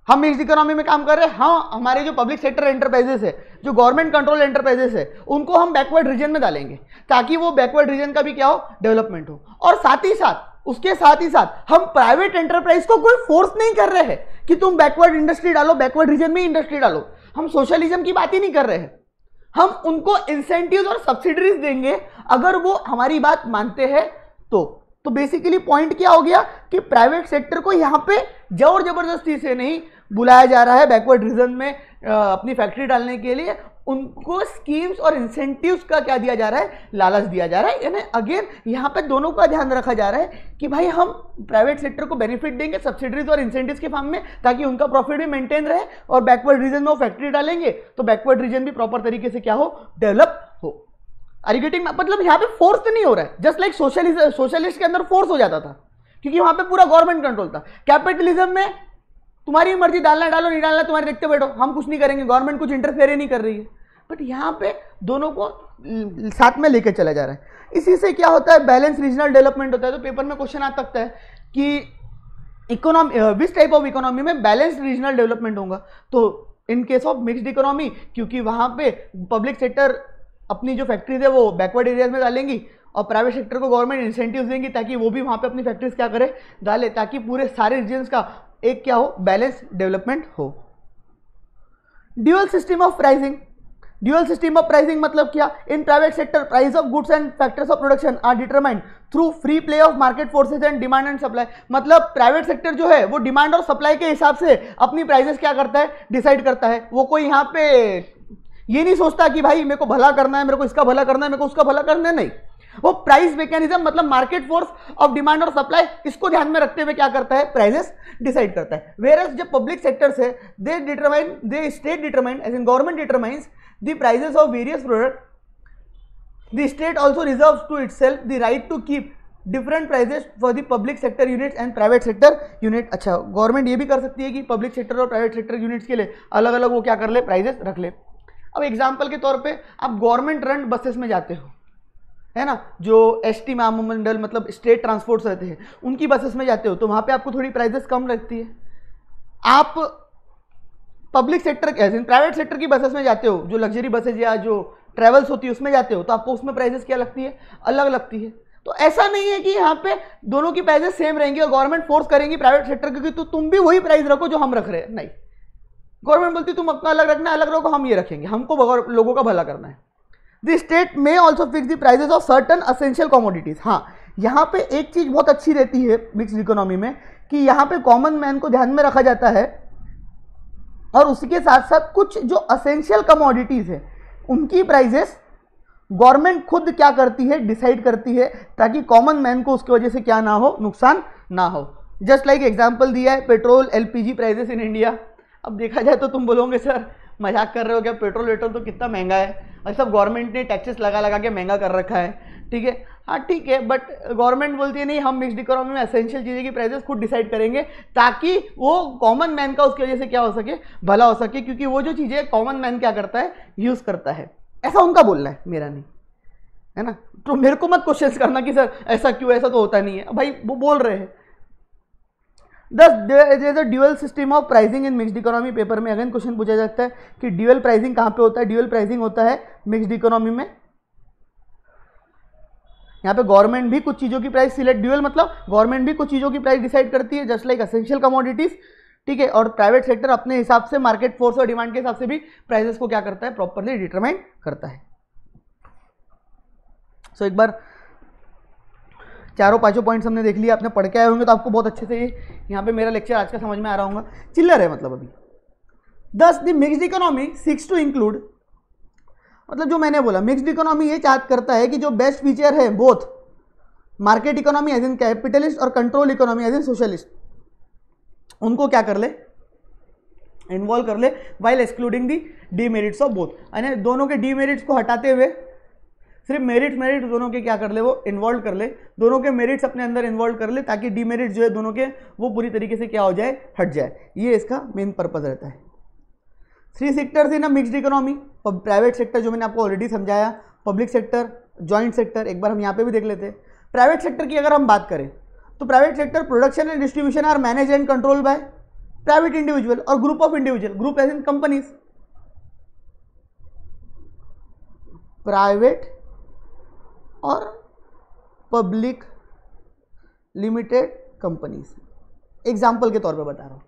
हम इस इकोनॉमी में काम कर रहे हैं हाँ हमारे जो पब्लिक सेक्टर एंटरप्राइजेस है जो गवर्नमेंट कंट्रोल एंटरप्राइजेस है उनको हम बैकवर्ड रीजन में डालेंगे ताकि वो बैकवर्ड रीजन का भी क्या हो डेवलपमेंट हो और साथ ही साथ उसके साथ ही साथ हम प्राइवेट एंटरप्राइज को कोई फोर्स नहीं कर रहे हैं कि तुम बैकवर्ड इंडस्ट्री डालो बैकवर्ड रीजन में इंडस्ट्री डालो हम सोशलिज्म की बात ही नहीं कर रहे हैं हम उनको इंसेंटिव और सब्सिडीज देंगे अगर वो हमारी बात मानते हैं तो तो बेसिकली पॉइंट क्या हो गया कि प्राइवेट सेक्टर को यहां पे जोर जबरदस्ती से नहीं बुलाया जा रहा है बैकवर्ड रीजन में अपनी फैक्ट्री डालने के लिए उनको स्कीम्स और इंसेंटिव्स का क्या दिया जा रहा है लालच दिया जा रहा है यानी अगेन यहाँ पे दोनों का ध्यान रखा जा रहा है कि भाई हम प्राइवेट सेक्टर को बेनिफिट देंगे सब्सिडीज और इंसेंटिव्स के फॉर्म में ताकि उनका प्रॉफिट भी मेंटेन रहे और बैकवर्ड रीजन में वो फैक्ट्री डालेंगे तो बैकवर्ड रीजन भी प्रॉपर तरीके से क्या हो डेवलप हो अरिगेटिंग मतलब यहाँ पे फोर्स नहीं हो रहा है जस्ट लाइक सोशलिस्ट सोशलिस्ट के अंदर फोर्स हो जाता था क्योंकि वहां पर पूरा गवर्नमेंट कंट्रोल था कैपिटलिज्म में तुम्हारी मर्जी डालना डालो नहीं डालना तुम्हारे देखते बैठो हम कुछ नहीं करेंगे गवर्नमेंट कुछ इंटरफेयर ही नहीं कर रही है बट यहाँ पे दोनों को साथ में लेकर चला जा रहा है इसी से क्या होता है बैलेंस रीजनल डेवलपमेंट होता है तो पेपर में क्वेश्चन आ सकता है कि economy this type of economy में बैलेंस रीजनल डेवलपमेंट होगा तो in case of mixed economy क्योंकि वहाँ पे पब्लिक सेक्टर अपनी जो फैक्ट्रीज है वो बैकवर्ड एरियाज में डालेंगी और प्राइवेट सेक्टर को गवर्नमेंट इंसेंटिव देंगी ताकि वो भी वहाँ पे अपनी फैक्ट्रीज क्या करे डाले ताकि पूरे सारे रीजन्स का एक क्या हो बैलेंस डेवलपमेंट हो dual system of pricing dual system of pricing मतलब क्या in private sector price of goods and factors of production are determined through free play of market forces and demand and supply मतलब private sector जो है वो demand और supply के हिसाब से अपनी प्राइजेस क्या करता है डिसाइड करता है वो कोई यहाँ पे ये नहीं सोचता कि भाई मेरे को भला करना है मेरे को इसका भला करना है मेरे को उसका भला करना है नहीं वो प्राइस मैकेनिज्म मतलब मार्केट फोर्स ऑफ डिमांड और सप्लाई इसको ध्यान में रखते हुए क्या करता है प्राइजेस डिसाइड करता है वेर एस जो पब्लिक सेक्टर्स है they determine they state determine as in government determines prices of various product the state also reserve to it itself the right to keep different prices for the public sector unit and private sector unit अच्छा government ये भी कर सकती है कि public sector और private sector units के लिए अलग अलग वो क्या कर ले प्राइजेस रख ले अब एग्जाम्पल के तौर पर आप गवर्नमेंट रन बसेस में जाते हो है ना जो एस टी महामंडल मतलब स्टेट ट्रांसपोर्ट्स रहते हैं उनकी बसेस में जाते हो तो वहाँ पे आपको थोड़ी प्राइजेस कम लगती है आप public sector as in private sector की बसेस में जाते हो जो लग्जरी बसेज या जो ट्रेवल्स होती है उसमें जाते हो तो आपको उसमें प्राइजेस क्या लगती है अलग लगती है तो ऐसा नहीं है कि यहाँ पे दोनों की प्राइजेस सेम रहेंगी और गवर्नमेंट फोर्स करेंगी प्राइवेट सेक्टर क्योंकि तो तुम भी वही प्राइस रखो जो हम रख रहे हैं नहीं गवर्नमेंट बोलती तुम अपना अलग रखना अलग रखो हम ये रखेंगे हमको लोगों का भला करना है the state may also fix the prices of certain essential commodities हाँ यहाँ पे एक चीज़ बहुत अच्छी रहती है मिक्स इकोनॉमी में कि यहाँ पे कॉमन मैन को ध्यान में रखा जाता है और उसके साथ साथ कुछ जो असेंशियल कमोडिटीज़ है उनकी प्राइजेस गवर्नमेंट खुद क्या करती है डिसाइड करती है ताकि कॉमन मैन को उसकी वजह से क्या ना हो नुकसान ना हो जस्ट लाइक एग्जाम्पल दिया है पेट्रोल जी प्राइजेस इन इंडिया अब देखा जाए तो तुम बोलोगे सर मजाक कर रहे हो क्या पेट्रोल वेट्रोल तो कितना महंगा है और सब गवर्नमेंट ने टैक्सेस लगा लगा के महंगा कर रखा है ठीक है हाँ ठीक है बट गवर्नमेंट बोलती है नहीं हम मिक्सड इकोनॉमी में एसेंशियल चीज़ें की प्राइजेस खुद डिसाइड करेंगे ताकि वो कॉमन मैन का उसकी वजह से क्या हो सके भला हो सके क्योंकि वो जो चीज़ें कॉमन मैन क्या करता है यूज़ करता है ऐसा उनका बोलना है मेरा नहीं है ना तो मेरे को मत क्वेश्चन करना कि सर ऐसा क्यों ऐसा तो होता नहीं है भाई वो बोल रहे हैं thus is a dual system of pricing in mixed economy paper में अगेन क्वेश्चन पूछा जाता है कि ड्यूअल प्राइसिंग कहाँ पे होता है ड्यूअल प्राइसिंग होता है मिक्सड इकोनॉमी में यहाँ पे गवर्नमेंट भी कुछ चीज़ों की प्राइस सिलेक्ट ड्यूएल मतलब गवर्नमेंट भी कुछ चीज़ों की प्राइस डिसाइड करती है जस्ट लाइक असेंशियल कमोडिटीज़ ठीक है और प्राइवेट सेक्टर अपने हिसाब से मार्केट फोर्स और डिमांड के हिसाब से भी प्राइसेस को क्या करता है प्रॉपरली डिटरमाइन करता है सो so, एक बार चारों पांचों पॉइंट्स हमने देख लिया आपने पढ़ के आए होंगे तो आपको बहुत अच्छे से ये यहाँ पे मेरा लेक्चर आज का समझ में आ रहा होगा चिल्लर है मतलब अभी thus the mix economy seeks to include मतलब जो मैंने बोला मिक्सड इकोनॉमी ये चार्ज करता है कि जो बेस्ट फीचर है both market economy as in capitalist और control economy as in socialist उनको क्या कर ले इन्वॉल्व कर ले while excluding the demerits of both यानी दोनों के डीमेरिट्स को हटाते हुए सिर्फ मेरिट मेरिट दोनों के क्या कर ले वो इन्वॉल्व कर ले दोनों के मेरिट्स अपने अंदर इन्वॉल्व कर ले ताकि डीमेरिट जो है दोनों के वो पूरी तरीके से क्या हो जाए हट जाए ये इसका मेन पर्पज रहता है three sectors in a mixed economy private sector जो मैंने आपको ऑलरेडी समझाया पब्लिक सेक्टर जॉइंट सेक्टर एक बार हम यहाँ पे भी देख लेते हैं प्राइवेट सेक्टर की अगर हम बात करें तो private sector production and distribution are manage and control by private individual और group of individual group as in companies private और पब्लिक लिमिटेड कंपनीज एग्जाम्पल के तौर पे बता रहा हूँ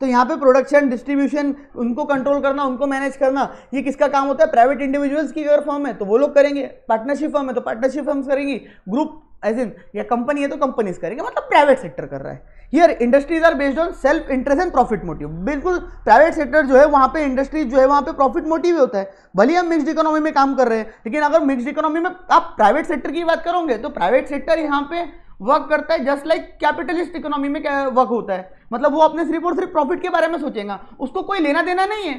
तो यहाँ पे प्रोडक्शन डिस्ट्रीब्यूशन उनको कंट्रोल करना उनको मैनेज करना ये किसका काम होता है प्राइवेट इंडिविजुअल्स की अगर फॉर्म है तो वो लोग करेंगे पार्टनरशिप फॉर्म है तो पार्टनरशिप फॉर्म्स करेंगी ग्रुप एज इन या कंपनी है तो कंपनीज करेंगे मतलब प्राइवेट सेक्टर कर रहा है here industries are based on self interest and profit motive बिल्कुल प्राइवेट सेक्टर जो है वहाँ पे इंडस्ट्री जो है वहाँ पे प्रॉफिट मोटिव होता है भले हम मिक्सड इकोनॉमी में काम कर रहे हैं लेकिन अगर मिक्सड इकोनॉमी में आप प्राइवेट सेक्टर की बात करोगे तो प्राइवेट सेक्टर यहाँ पे वर्क करता है जस्ट लाइक कैपिटलिस्ट इकोनॉमी में वर्क होता है मतलब वो अपने सिर्फ और सिर्फ प्रॉफिट के बारे में सोचेगा उसको कोई लेना देना नहीं है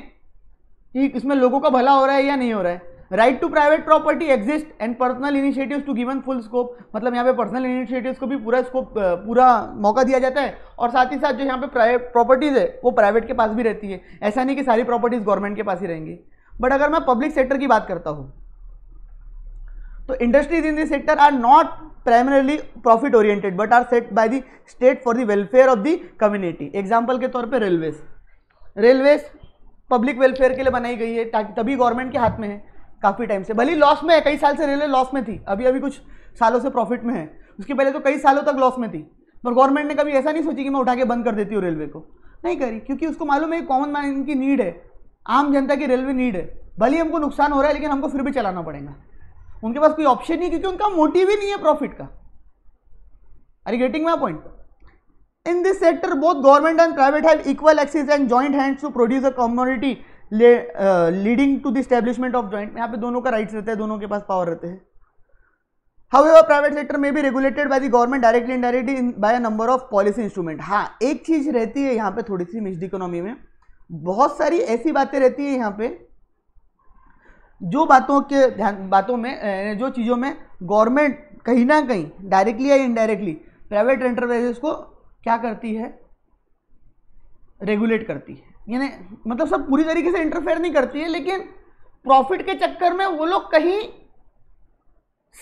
कि इसमें लोगों का भला हो रहा है या नहीं हो रहा है right to private property exist and personal initiatives to given full scope मतलब यहाँ पे पर्सनल इनिशिएटिव्स को भी पूरा स्कोप पूरा मौका दिया जाता है और साथ ही साथ जो यहाँ पे प्राइवेट प्रॉपर्टीज़ है वो प्राइवेट के पास भी रहती है ऐसा नहीं कि सारी प्रॉपर्टीज़ गवर्नमेंट के पास ही रहेंगी बट अगर मैं पब्लिक सेक्टर की बात करता हूँ तो industries in this sector are not primarily profit oriented but are set by the state for the welfare of the community example के तौर पे रेलवेज रेलवेज पब्लिक वेलफेयर के लिए बनाई गई है ताकि तभी गवर्नमेंट के हाथ में है काफ़ी टाइम से भले लॉस में है कई साल से रेलवे लॉस में थी अभी अभी कुछ सालों से प्रॉफिट में है उसके पहले तो कई सालों तक लॉस में थी पर गवर्नमेंट ने कभी ऐसा नहीं सोची कि मैं उठा के बंद कर देती हूँ रेलवे को नहीं करी क्योंकि उसको मालूम है कॉमन मैन की नीड है आम जनता की रेलवे नीड है भले हमको नुकसान हो रहा है लेकिन हमको फिर भी चलाना पड़ेगा उनके पास कोई ऑप्शन नहीं क्योंकि उनका मोटिव ही नहीं है प्रॉफिट का are you getting my point in this sector both government and private have equal access and joint hands to produce a community leading to the establishment of joint यहाँ पे दोनों का राइट्स रहता है दोनों के पास पावर रहते हैं हाउ प्राइवेट सेक्टर में भी regulated by the government directly in directly by number of policy instrument हाँ एक चीज रहती है यहाँ पे थोड़ी सी मिस्ड इकोनॉमी में बहुत सारी ऐसी बातें रहती है यहाँ पे जो बातों के ध्यान बातों में जो चीज़ों में गवर्नमेंट कहीं ना कहीं डायरेक्टली या इनडायरेक्टली प्राइवेट एंटरप्राइजेस को क्या करती है रेगुलेट करती है यानी मतलब सब पूरी तरीके से इंटरफेयर नहीं करती है लेकिन प्रॉफिट के चक्कर में वो लोग कहीं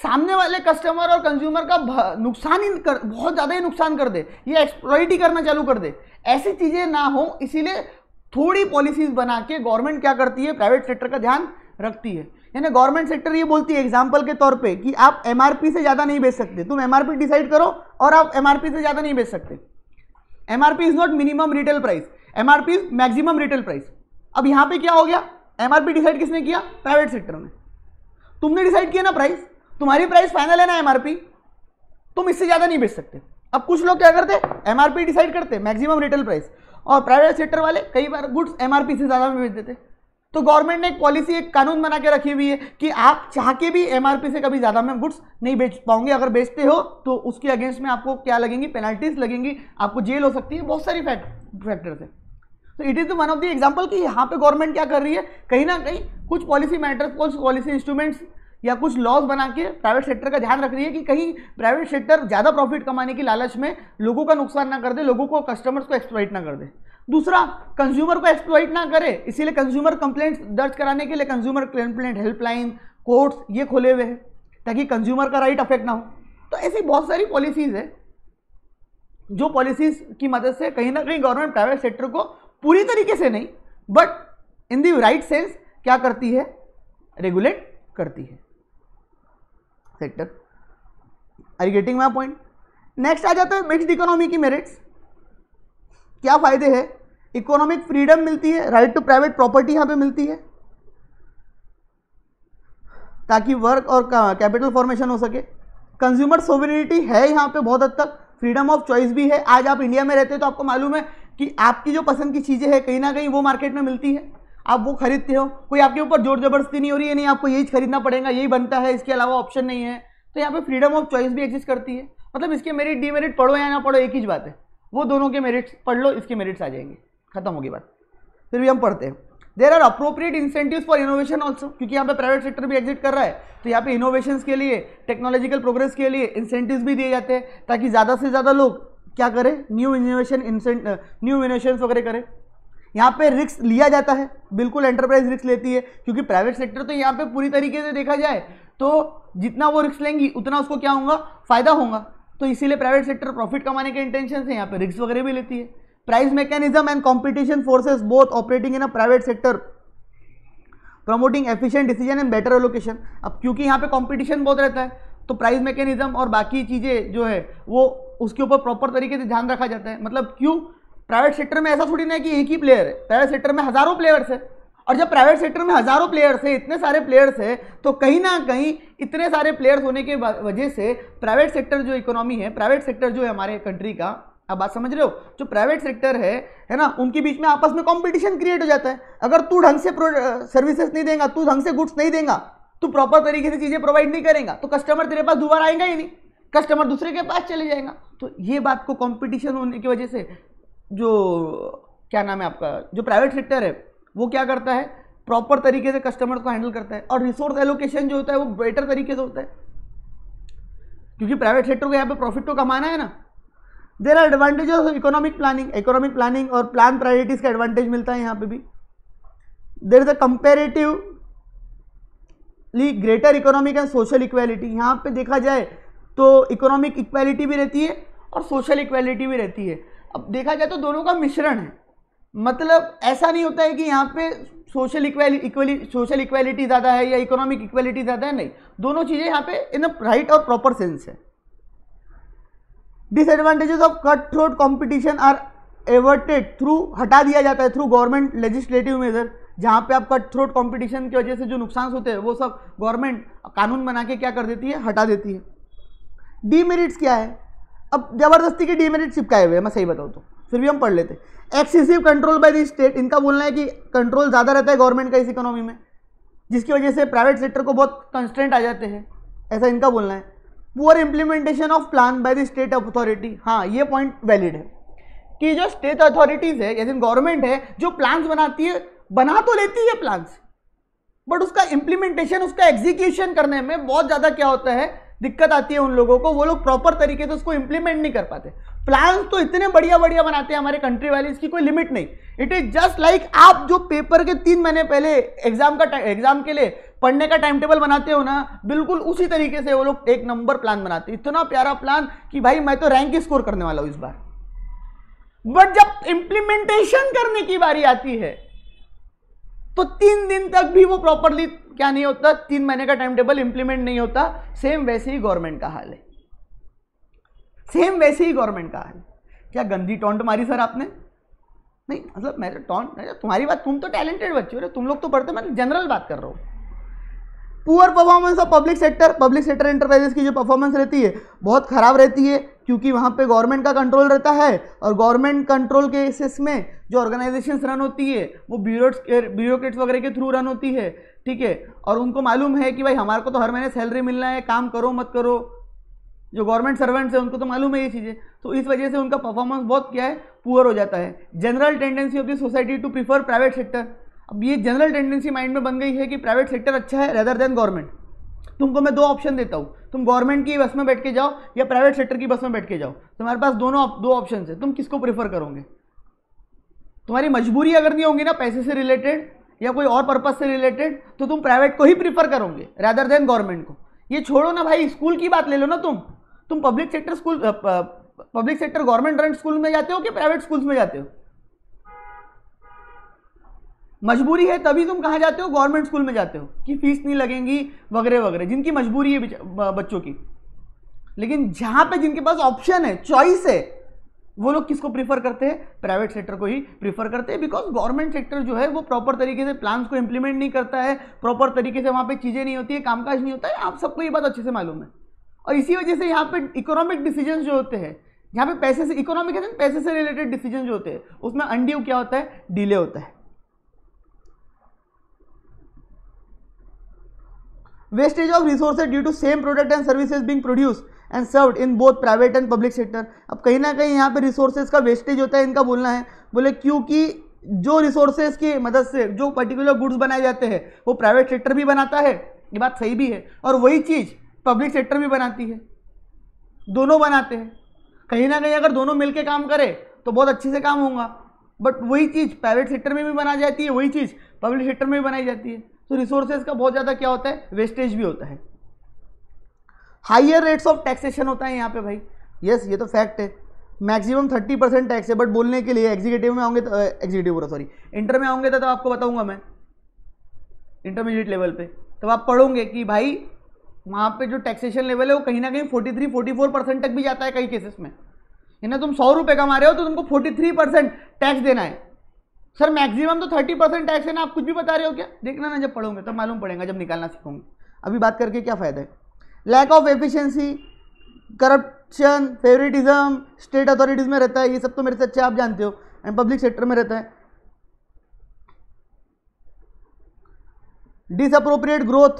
सामने वाले कस्टमर और कंज्यूमर का नुकसान ही कर बहुत ज़्यादा ही नुकसान कर दे या एक्सप्लॉइट ही करना चालू कर दे ऐसी चीज़ें ना हो इसीलिए थोड़ी पॉलिसीज बना के गवर्नमेंट क्या करती है प्राइवेट सेक्टर का ध्यान रखती है यानी गवर्नमेंट सेक्टर ये बोलती है एग्जाम्पल के तौर पर कि आप एम से ज़्यादा नहीं बेच सकते तुम एम डिसाइड करो और आप एम से ज़्यादा नहीं बेच सकते M is not minimum retail price M is maximum retail price अब यहाँ पे क्या हो गया एम डिसाइड किसने किया प्राइवेट सेक्टर में तुमने डिसाइड किया ना प्राइस तुम्हारी प्राइस फाइनल है ना एम तुम इससे ज़्यादा नहीं बेच सकते अब कुछ लोग क्या करते एमआरपी डिसाइड करते मैक्सिमम रिटेल प्राइस और प्राइवेट सेक्टर वाले कई बार गुड्स एम से ज़्यादा भी बेच देते तो गवर्नमेंट ने एक पॉलिसी एक कानून बना के रखी हुई है कि आप चाह के भी एमआरपी से कभी ज़्यादा में गुड्स नहीं बेच पाऊंगे अगर बेचते हो तो उसके अगेंस्ट में आपको क्या लगेंगी पेनल्टीज लगेंगी आपको जेल हो सकती है बहुत सारी फैक्टर्स है तो it is one of the example कि यहाँ पे गवर्नमेंट क्या कर रही है कहीं ना कहीं कुछ पॉलिसी मैटर्स कुछ पॉलिसी इंस्ट्रूमेंट्स या कुछ लॉज बना के प्राइवेट सेक्टर का ध्यान रख रही है कि कहीं प्राइवेट सेक्टर ज़्यादा प्रॉफिट कमाने की लालच में लोगों का नुकसान ना कर दे लोगों को कस्टमर्स को एक्सप्लाइट ना कर दे दूसरा कंज्यूमर को एक्सप्लॉइट ना करे इसीलिए कंज्यूमर कंप्लेंट दर्ज कराने के लिए कंज्यूमर कंप्लेंट हेल्पलाइन कोर्ट्स ये खोले हुए हैं ताकि कंज्यूमर का राइट अफेक्ट ना हो तो ऐसी बहुत सारी पॉलिसीज़ है जो पॉलिसीज़ की मदद से कहीं ना कहीं गवर्नमेंट प्राइवेट सेक्टर को पूरी तरीके से नहीं but in the right sense क्या करती है रेगुलेट करती है sector are getting my point next आ जाता है मिक्सड इकोनॉमी की मेरिट्स क्या फ़ायदे हैं इकोनॉमिक फ्रीडम मिलती है राइट टू प्राइवेट प्रॉपर्टी यहाँ पे मिलती है ताकि वर्क और कैपिटल फॉर्मेशन हो सके कंज्यूमर सोविनिटी है यहाँ पे बहुत हद तक फ्रीडम ऑफ चॉइस भी है आज आप इंडिया में रहते हो तो आपको मालूम है कि आपकी जो पसंद की चीज़ें हैं कहीं ना कहीं वो मार्केट में मिलती है आप वो खरीदते हो कोई आपके ऊपर जोर जबरदस्ती नहीं हो रही है नहीं आपको यही खरीदना पड़ेगा यही बनता है इसके अलावा ऑप्शन नहीं है तो यहाँ पे फ्रीडम ऑफ चॉइस भी एग्जिस्ट करती है मतलब इसके मेरिट डीमेरिट पढ़ो या ना पढ़ो एक ही बात है वो दोनों के मेरिट्स पढ़ लो इसके मेरिट्स आ जाएंगे खत्म होगी बात फिर भी हम पढ़ते हैं there are appropriate incentive for innovation also क्योंकि यहाँ पे प्राइवेट सेक्टर भी एग्जिट कर रहा है तो यहाँ पे इनोवेशन के लिए टेक्नोलॉजिकल प्रोग्रेस के लिए इंसेंटिव भी दिए जाते हैं ताकि ज़्यादा से ज़्यादा लोग क्या करें न्यू इनोवेशन न्यू इनोवेशन वगैरह करें यहाँ पे रिक्स लिया जाता है बिल्कुल एंटरप्राइज रिक्स लेती है क्योंकि प्राइवेट सेक्टर तो यहाँ पे पूरी तरीके से देखा जाए तो जितना वो रिक्स लेंगी उतना उसको क्या होगा फायदा होगा तो इसीलिए प्राइवेट सेक्टर प्रॉफिट कमाने के इंटेंशन से यहाँ पे रिस्क वगैरह भी लेती है price mechanism and competition forces both operating in a private sector promoting efficient decision and better allocation अब क्योंकि यहाँ पे कंपटीशन बहुत रहता है तो प्राइस मैकेनिज्म और बाकी चीज़ें जो है वो उसके ऊपर प्रॉपर तरीके से ध्यान रखा जाता है मतलब क्यों प्राइवेट सेक्टर में ऐसा थोड़ी ना है कि एक ही प्लेयर है प्राइवेट सेक्टर में हज़ारों प्लेयर्स है और जब प्राइवेट सेक्टर में हज़ारों प्लेयर्स हैं इतने सारे प्लेयर्स हैं तो कहीं ना कहीं इतने सारे प्लेयर्स होने के वजह से प्राइवेट सेक्टर जो इकोनॉमी है प्राइवेट सेक्टर जो है हमारे कंट्री का अब बात समझ रहे हो जो प्राइवेट सेक्टर है है ना उनके बीच में आपस में कंपटीशन क्रिएट हो जाता है अगर तू ढंग से सर्विसेज नहीं देगा तू ढंग से गुड्स नहीं देगा तू प्रॉपर तरीके से चीज़ें प्रोवाइड नहीं करेगा तो कस्टमर तेरे पास दोबारा आएगा ही नहीं कस्टमर दूसरे के पास चले जाएगा तो ये बात को कॉम्पिटिशन होने की वजह से जो क्या नाम है आपका जो प्राइवेट सेक्टर है वो क्या करता है प्रॉपर तरीके से कस्टमर को हैंडल करता है और रिसोर्स एलोकेशन जो होता है वो बेटर तरीके से होता है क्योंकि प्राइवेट सेक्टर को यहाँ पे प्रॉफिट तो कमाना है ना there are advantage of economic planning economic planning और प्लान प्रायोरिटीज का एडवांटेज मिलता है यहाँ पे भी there is a comparatively greater economic and social equality यहाँ पे देखा जाए तो इकोनॉमिक इक्वेलिटी भी रहती है और सोशल इक्वेलिटी भी रहती है अब देखा जाए तो दोनों का मिश्रण है मतलब ऐसा नहीं होता है कि यहाँ पे सोशल इक्वली सोशल इक्वलिटी ज़्यादा है या इकोनॉमिक इक्वलिटी ज़्यादा है नहीं दोनों चीज़ें यहाँ पे इन अ राइट और प्रॉपर सेंस है disadvantages of cut throat competition are averted through हटा दिया जाता है थ्रू गवर्नमेंट लेजिस्लेटिव मेजर जहाँ पे आप कट थ्रोट कॉम्पिटिशन की वजह से जो नुकसान होते हैं वो सब गवर्नमेंट कानून बना के क्या कर देती है हटा देती है डीमेरिट्स क्या है अब ज़बरदस्ती के डीमेरिट्स चिपकाए हुए हैं मैं सही बताऊँ तो फिर भी हम पढ़ लेते excessive control by the state इनका बोलना है कि कंट्रोल ज़्यादा रहता है गवर्नमेंट का इस इकोनॉमी में जिसकी वजह से प्राइवेट सेक्टर को बहुत कंस्टेंट आ जाते हैं ऐसा इनका बोलना है poor implementation of plan by the state authority हाँ ये पॉइंट वैलिड है कि जो स्टेट अथॉरिटीज़ है यानी गवर्नमेंट है जो प्लान्स बनाती है बना तो लेती है प्लान्स बट उसका इम्प्लीमेंटेशन उसका एग्जीक्यूशन करने में बहुत ज़्यादा क्या होता है दिक्कत आती है उन लोगों को वो लोग प्रॉपर तरीके से उसको इम्प्लीमेंट नहीं कर पाते प्लान तो इतने बढ़िया बढ़िया बनाते हैं हमारे कंट्री वाले इसकी कोई लिमिट नहीं इट इज जस्ट लाइक आप जो पेपर के तीन महीने पहले एग्जाम का एग्जाम के लिए पढ़ने का टाइम टेबल बनाते हो ना बिल्कुल उसी तरीके से वो लोग एक नंबर प्लान बनाते इतना प्यारा प्लान कि भाई मैं तो रैंक स्कोर करने वाला हूं इस बार बट जब इंप्लीमेंटेशन करने की बारी आती है तो तीन दिन तक भी वो प्रॉपरली क्या नहीं होता तीन महीने का टाइम टेबल इंप्लीमेंट नहीं होता सेम वैसे ही गवर्नमेंट का हाल है सेम वैसे ही गवर्नमेंट का है क्या गंदी टॉन्ट मारी सर आपने नहीं मतलब मेरे तो टॉन्ट तो तुम्हारी बात तुम तो टैलेंटेड बच्चे हो तुम लोग तो पढ़ते मैं तो जनरल बात कर रहा हूँ poor performance of public sector public sector enterprises की जो परफॉर्मेंस रहती है बहुत ख़राब रहती है क्योंकि वहाँ पे गवर्नमेंट का कंट्रोल रहता है और गवर्नमेंट कंट्रोल के केसेस में जो ऑर्गेनाइजेशंस रन होती है वो ब्यूरोट्स ब्यूरोक्रेट्स वगैरह के थ्रू रन होती है ठीक है और उनको मालूम है कि भाई हमारे को तो हर महीने सैलरी मिलना है काम करो मत करो जो गवर्नमेंट सर्वेंट्स हैं उनको तो मालूम है ये चीज़ें तो इस वजह से उनका परफॉर्मेंस बहुत क्या है पुअर हो जाता है general tendency of the society to prefer private sector अब ये जनरल टेंडेंसी माइंड में बन गई है कि प्राइवेट सेक्टर अच्छा है रेदर देन गवर्नमेंट तुमको मैं दो ऑप्शन देता हूँ तुम गवर्नमेंट की बस में बैठ के जाओ या प्राइवेट सेक्टर की बस में बैठ के जाओ तुम्हारे पास दोनों दो ऑप्शन है तुम किसको प्रेफर करोगे तुम्हारी मजबूरी अगर नहीं होगी ना पैसे से रिलेटेड या कोई और पर्पज से रिलेटेड तो तुम प्राइवेट को ही प्रीफर करोगे रेदर देन गवर्नमेंट को ये छोड़ो ना भाई स्कूल की बात ले लो ना तुम तुम public sector school public sector government run school में जाते हो कि प्राइवेट स्कूल्स में जाते हो मजबूरी है तभी तुम कहाँ जाते हो गवर्नमेंट स्कूल में जाते हो कि फीस नहीं लगेंगी वगैरह वगैरह जिनकी मजबूरी है बच्चों की लेकिन जहां पे जिनके पास ऑप्शन है चॉइस है वो लोग किसको प्रीफर करते हैं प्राइवेट सेक्टर को ही प्रीफर करते हैं बिकॉज गवर्नमेंट सेक्टर जो है वो प्रॉपर तरीके से प्लान्स को इंप्लीमेंट नहीं करता है प्रॉपर तरीके से वहां पे चीज़ें नहीं होती है कामकाज नहीं होता है आप सबको ये बात अच्छे से मालूम है और इसी वजह से यहाँ पे इकोनॉमिक डिसीजन जो होते हैं यहाँ पे पैसे से इकोनॉमिक है पैसे से रिलेटेड डिसीजन जो होते हैं उसमें अंड्यू क्या होता है डिले होता है wastage of resources due to same product and services being produce and served in both private and public sector अब कहीं ना कहीं यहाँ पे रिसोर्सेज का वेस्टेज होता है इनका बोलना है बोले क्योंकि जो रिसोर्सेज की मदद से जो पर्टिकुलर गुड्स बनाए जाते हैं वो प्राइवेट सेक्टर भी बनाता है ये बात सही भी है और वही चीज़ पब्लिक सेक्टर भी बनाती है दोनों बनाते हैं कहीं ना कहीं अगर दोनों मिलके काम करें तो बहुत अच्छे से काम होगा बट वही चीज़ प्राइवेट सेक्टर में भी बना जाती है वही चीज़ पब्लिक सेक्टर में भी बनाई जाती है तो रिसोर्सेज का बहुत ज़्यादा क्या होता है वेस्टेज भी होता है हाइयर रेट्स ऑफ टैक्सेशन होता है यहाँ पे भाई यस yes, ये तो फैक्ट है मैक्सिमम थर्टी परसेंट टैक्स है बट बोलने के लिए एग्जीक्यूटिव में आऊंगे तो एग्जीक्यूटिव पूरा सॉरी इंटर में आऊंगे तो, आपको बताऊंगा मैं इंटरमीडिएट लेवल पे तब तो आप पढ़ोगे कि भाई वहाँ पे जो टैक्सेशन लेवल है वो कहीं ना कहीं 43, 44 परसेंट तक भी जाता है कई केसेस में है ना तुम सौ रुपये कमा रहे हो तो तुमको 43 परसेंट टैक्स देना है सर मैक्सिमम तो 30 परसेंट टैक्स है ना आप कुछ भी बता रहे हो क्या देखना ना जब पढ़ोगे तब मालूम पड़ेगा जब निकालना सीखोगे अभी बात करके क्या फ़ायदा है lack of efficiency corruption favouritism state authorities में रहता है ये सब तो मेरे से अच्छा आप जानते हो एंड पब्लिक सेक्टर में रहता है डिसअप्रोप्रिएट ग्रोथ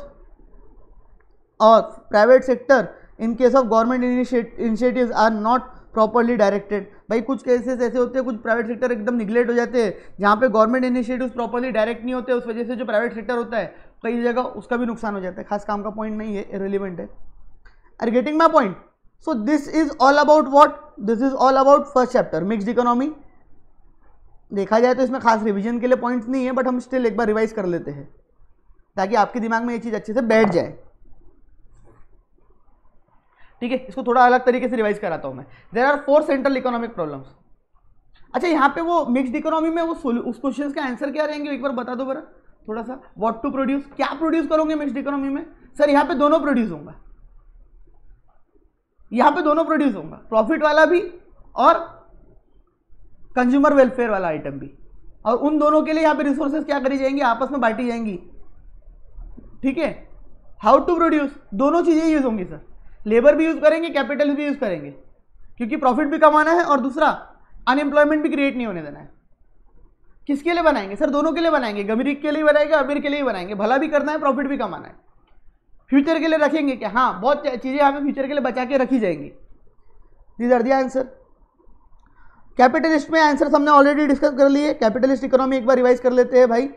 और private sector in case of government initiatives are not properly directed भाई कुछ केसेस ऐसे होते हैं कुछ प्राइवेट सेक्टर एकदम निगलेक्ट हो जाते हैं जहाँ पे गवर्नमेंट इनिशिएटिव्स प्रॉपरली डायरेक्ट नहीं होते उस वजह से जो प्राइवेट सेक्टर होता है कई जगह उसका भी नुकसान हो जाता है खास काम का पॉइंट नहीं है इरेलीवेंट है are getting my point so this is all about what this is all about first chapter mixed economy देखा जाए तो इसमें खास रिविजन के लिए पॉइंट्स नहीं है बट हम स्टिल एक बार रिवाइज कर लेते हैं ताकि आपके दिमाग में ये चीज़ अच्छे से बैठ जाए ठीक है इसको थोड़ा अलग तरीके से रिवाइज कराता हूँ मैं there are four central economic problems अच्छा यहाँ पे वो मिक्सड इकोनॉमी में वो उस क्वेश्चन का आंसर क्या रहेंगे एक बार बता दो बरा थोड़ा सा वॉट टू प्रोड्यूस क्या प्रोड्यूस करोगे मिक्सड इकोनॉमी में सर यहाँ पे दोनों प्रोड्यूस होगा यहाँ पे दोनों प्रोड्यूस होगा प्रॉफिट वाला भी और कंज्यूमर वेलफेयर वाला आइटम भी और उन दोनों के लिए यहाँ पे रिसोर्सेज क्या करी जाएंगी आपस में बांटी जाएंगी ठीक है हाउ टू प्रोड्यूस दोनों चीज़ें यूज होंगी सर लेबर भी यूज़ करेंगे कैपिटल भी यूज़ करेंगे क्योंकि प्रॉफिट भी कमाना है और दूसरा अनएम्प्लॉयमेंट भी क्रिएट नहीं होने देना है किसके लिए बनाएंगे सर दोनों के लिए बनाएंगे गरीब के लिए बनाएंगे अमीर के लिए बनाएंगे भला भी करना है प्रॉफिट भी कमाना है फ्यूचर के लिए रखेंगे क्या हाँ बहुत चीज़ें हमें फ्यूचर के लिए बचा के रखी जाएंगी these are the answer capitalist में आंसर हमने ऑलरेडी डिस्कस कर लिए कैपिटलिस्ट इकोनॉमी एक बार रिवाइज कर लेते हैं भाई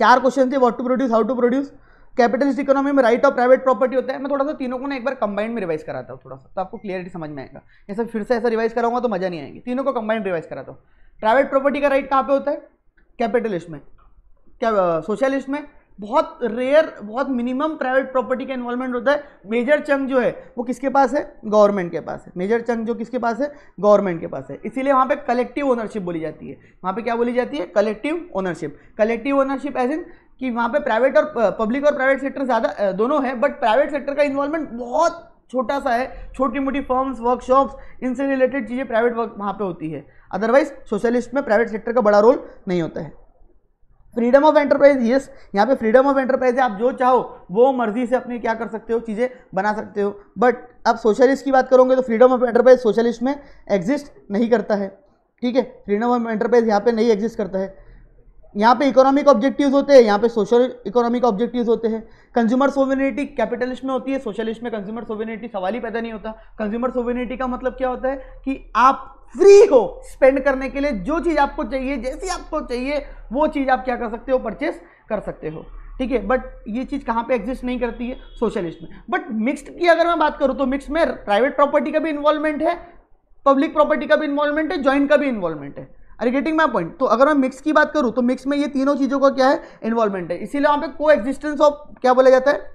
चार क्वेश्चन थे what to produce how to produce capitalist economy में राइट ऑफ प्राइवेट प्रॉपर्टी होता है मैं थोड़ा सा तीनों को ना एक बार कंबाइंड में रिवाइज कराता हूँ थोड़ा सा तो आपको क्लियरिटी समझ में आएगा सब फिर से ऐसा रिवाइज कराऊंगा तो मजा नहीं आएगी तीनों को कंबाइंड रिवाइज कराता हूँ प्राइवेट प्रॉपर्टी का राइट कहाँ पे होता है कैपिटलिस्ट में क्या सोशलिस्ट में बहुत रेयर बहुत मिनिमम प्राइवेट प्रॉपर्टी का इन्वॉल्वमेंट होता है मेजर चंग जो है वो किसके पास है गवर्नमेंट के पास है मेजर चंग जो किसके पास है गवर्नमेंट के पास है इसीलिए वहाँ पे कलेक्टिव ओनरशिप बोली जाती है वहाँ पे क्या बोली जाती है collective ownership collective ownership as in कि वहाँ पे प्राइवेट और पब्लिक और प्राइवेट सेक्टर ज़्यादा दोनों है बट प्राइवेट सेक्टर का इन्वॉल्वमेंट बहुत छोटा सा है छोटी मोटी फर्म्स वर्कशॉप्स इनसे रिलेटेड चीज़ें प्राइवेट वर्क वहाँ पे होती है अदरवाइज सोशलिस्ट में प्राइवेट सेक्टर का बड़ा रोल नहीं होता है फ्रीडम ऑफ एंटरप्राइज यस यहाँ पे फ्रीडम ऑफ एंटरप्राइज है आप जो चाहो वो मर्जी से अपनी क्या कर सकते हो चीज़ें बना सकते हो बट आप सोशलिस्ट की बात करोगे तो फ्रीडम ऑफ एंटरप्राइज सोशलिस्ट में एग्जिस्ट नहीं करता है ठीक है फ्रीडम ऑफ एंटरप्राइज यहाँ पे नहीं एग्जिस्ट करता है यहाँ पे इकोनॉमिक ऑब्जेक्टिव्स होते हैं यहाँ पे सोशल इकोनॉमिक ऑब्जेक्टिव्स होते हैं कंज्यूमर सोविनिटी कैपिटलिस्ट में होती है सोशलिस्ट में कंज्यूमर सोविनिटी सवाल ही पैदा नहीं होता कंज्यूमर सोविनिटी का मतलब क्या होता है कि आप फ्री हो स्पेंड करने के लिए जो चीज़ आपको चाहिए जैसी आपको चाहिए वो चीज़ आप क्या कर सकते हो परचेस कर सकते हो ठीक है बट ये चीज़ कहाँ पे एग्जिस्ट नहीं करती है सोशलिस्ट में बट मिक्स्ड की अगर मैं बात करूँ तो मिक्स में प्राइवेट प्रॉपर्टी का भी इन्वॉल्वमेंट है पब्लिक प्रॉपर्टी का भी इन्वॉल्वमेंट है ज्वाइंट का भी इन्वॉल्वमेंट है आर गेटिंग माई पॉइंट तो अगर मैं मिक्स की बात करूँ तो मिक्स में ये तीनों चीज़ों का क्या है इन्वॉल्वमेंट है इसीलिए वहां पे को एग्जिस्टेंस ऑफ क्या बोला जाता है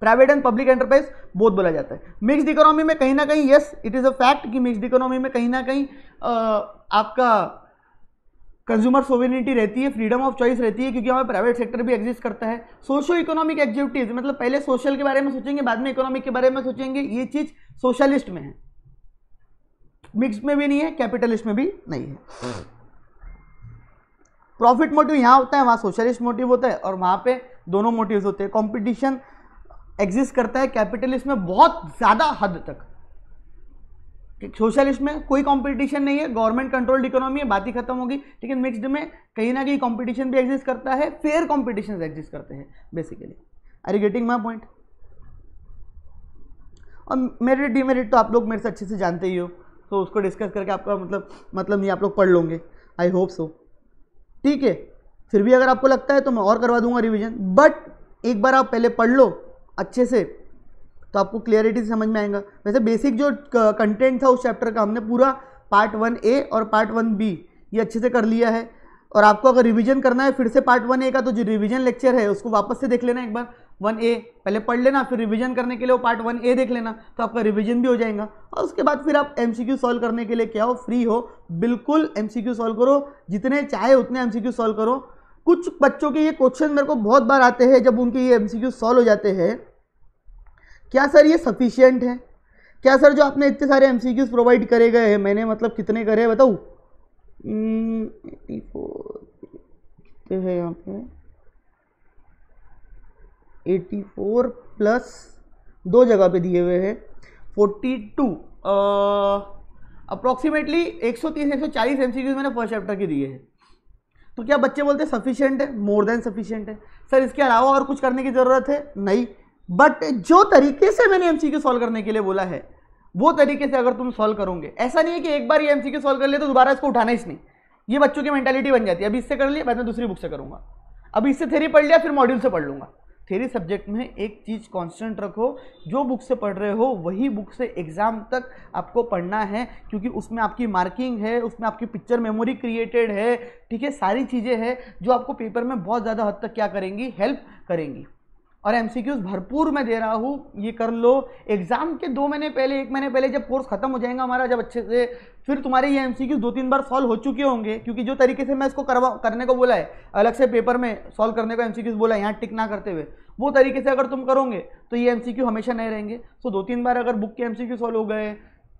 प्राइवेट एंड पब्लिक एंटरप्राइज बहुत बोला जाता है मिक्सड इकोनॉमी में कहीं ना कहीं yes it is a fact कि मिक्सड इकोनॉमी में कहीं ना कहीं आ, आपका कंज्यूमर सोविनिटी रहती है फ्रीडम ऑफ चॉइस रहती है क्योंकि वहाँ पर प्राइवेट सेक्टर भी एग्जिस्ट करता है सोशो इकोनॉमिक एक्टिविटीज़ मतलब पहले सोशल के बारे में सोचेंगे बाद में इकोनॉमिक के बारे में सोचेंगे ये चीज़ सोशलिस्ट में है मिक्स में भी नहीं है कैपिटलिस्ट में भी नहीं है प्रॉफिट मोटिव यहाँ होता है वहाँ सोशलिस्ट मोटिव होता है और वहाँ पे दोनों मोटिव्स होते हैं कंपटीशन एग्जिस्ट करता है कैपिटलिस्ट में बहुत ज़्यादा हद तक सोशलिस्ट में कोई कंपटीशन नहीं है गवर्नमेंट कंट्रोल्ड इकोनॉमी है बात ही खत्म होगी लेकिन मिक्स्ड में कहीं ना कहीं कॉम्पिटिशन भी एग्जिस्ट करता है फेयर कॉम्पिटिशन एग्जिस्ट करते हैं basically are you getting my point और मेरिट डिमेरिट तो आप लोग मेरे से अच्छे से जानते ही हो तो उसको डिस्कस करके आपका मतलब मतलब नहीं आप लोग पढ़ लोगे आई होप सो ठीक है फिर भी अगर आपको लगता है तो मैं और करवा दूंगा रिवीजन बट एक बार आप पहले पढ़ लो अच्छे से तो आपको क्लियरिटी से समझ में आएगा वैसे बेसिक जो कंटेंट था उस चैप्टर का हमने पूरा पार्ट वन ए और पार्ट वन बी ये अच्छे से कर लिया है और आपको अगर रिवीजन करना है फिर से पार्ट वन ए का तो जो रिवीजन लेक्चर है उसको वापस से देख लेना एक बार वन ए पहले पढ़ लेना फिर रिवीजन करने के लिए वो पार्ट वन ए देख लेना तो आपका रिवीजन भी हो जाएगा और उसके बाद फिर आप एम सी सॉल्व करने के लिए क्या हो फ्री हो बिल्कुल एम सी सॉल्व करो जितने चाहे उतने एम सी सॉल्व करो कुछ बच्चों के ये क्वेश्चन मेरे को बहुत बार आते हैं जब उनके ये एम सॉल्व हो जाते हैं क्या सर ये सफिशियंट है क्या सर जो आपने इतने सारे एम प्रोवाइड करे गए हैं मैंने मतलब कितने करे बताऊँ एटी फोर कितने है यहाँ पे 84 प्लस दो जगह पे दिए हुए हैं 42 अप्रॉक्सीमेटली एम सी एमसीक्यूज मैंने फर्स्ट चैप्टर के दिए हैं तो क्या बच्चे बोलते हैं सफिशियंट है मोर देन सफिशियंट है सर इसके अलावा और कुछ करने की ज़रूरत है नहीं बट जो तरीके से मैंने एम एमसीक्यू सॉल्व करने के लिए बोला है वो तरीके से अगर तुम सॉल्व करोगे ऐसा नहीं है कि एक बार ये एम एमसीक्यू सॉल्व कर ले तो दोबारा इसको उठाना ही नहीं ये बच्चों की मेंटालिटी बन जाती है अभी इससे कर लिया मैं दूसरी बुक से करूंगा अभी इससे थेरी पढ़ लिया फिर मॉड्यूल से पढ़ लूंगा थेरी सब्जेक्ट में एक चीज़ कांस्टेंट रखो जो बुक से पढ़ रहे हो वही बुक से एग्ज़ाम तक आपको पढ़ना है क्योंकि उसमें आपकी मार्किंग है उसमें आपकी पिक्चर मेमोरी क्रिएटेड है ठीक है सारी चीज़ें हैं जो आपको पेपर में बहुत ज़्यादा हद तक क्या करेंगी हेल्प करेंगी और एम भरपूर मैं दे रहा हूँ ये कर लो एग्ज़ाम के दो महीने पहले एक महीने पहले जब कोर्स खत्म हो जाएगा हमारा जब अच्छे से फिर तुम्हारे ये एम दो तीन बार सॉल्व हो चुके होंगे क्योंकि जो तरीके से मैं इसको करवा करने को बोला है अलग से पेपर में सॉल्व करने को एम बोला है यहाँ टिक ना करते हुए वो तरीके से अगर तुम करोगे तो ये एम हमेशा नहीं रहेंगे सो तो दो तीन बार अगर बुक के एम सॉल्व हो गए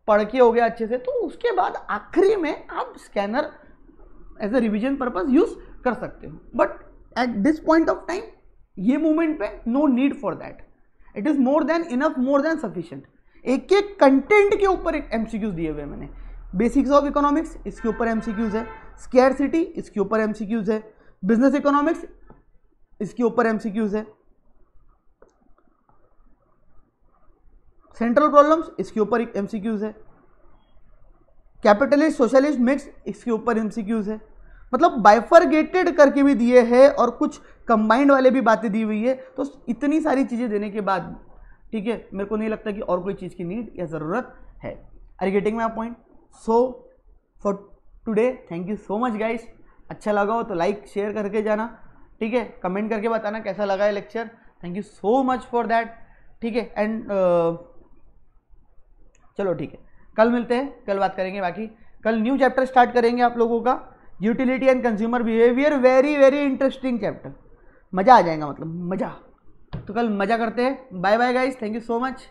पढ़ के हो गया अच्छे से तो उसके बाद आखिरी में आप scanner as a revision purpose use कर सकते हो but at this point of time ये मूवमेंट पे no need for that it is more than enough more than sufficient एक एक कंटेंट के ऊपर एमसीक्यूज दिए हुए मैंने बेसिक्स ऑफ इकोनॉमिक्स इसके ऊपर एमसीक्यूज है स्केयर सिटी इसके ऊपर एमसीक्यूज है बिजनेस इकोनॉमिक्स इसके ऊपर एमसीक्यूज है सेंट्रल प्रॉब्लम्स इसके ऊपर एमसीक्यूज है कैपिटलिस्ट सोशलिस्ट मिक्स इसके ऊपर एमसीक्यूज है मतलब बाइफरगेटेड करके भी दिए हैं और कुछ कंबाइंड वाले भी बातें दी हुई है तो इतनी सारी चीज़ें देने के बाद ठीक है मेरे को नहीं लगता कि और कोई चीज़ की नीड या ज़रूरत है are getting my point so for today thank you so much guys अच्छा लगा हो तो लाइक शेयर करके जाना ठीक है कमेंट करके बताना कैसा लगा है lecture thank you so much for that ठीक है एंड uh, चलो ठीक है कल मिलते हैं कल बात करेंगे बाकी कल न्यू चैप्टर स्टार्ट करेंगे आप लोगों का utility and consumer behaviour very very interesting chapter मज़ा आ जाएगा मतलब मज़ा तो कल मज़ा करते हैं bye bye guys thank you so much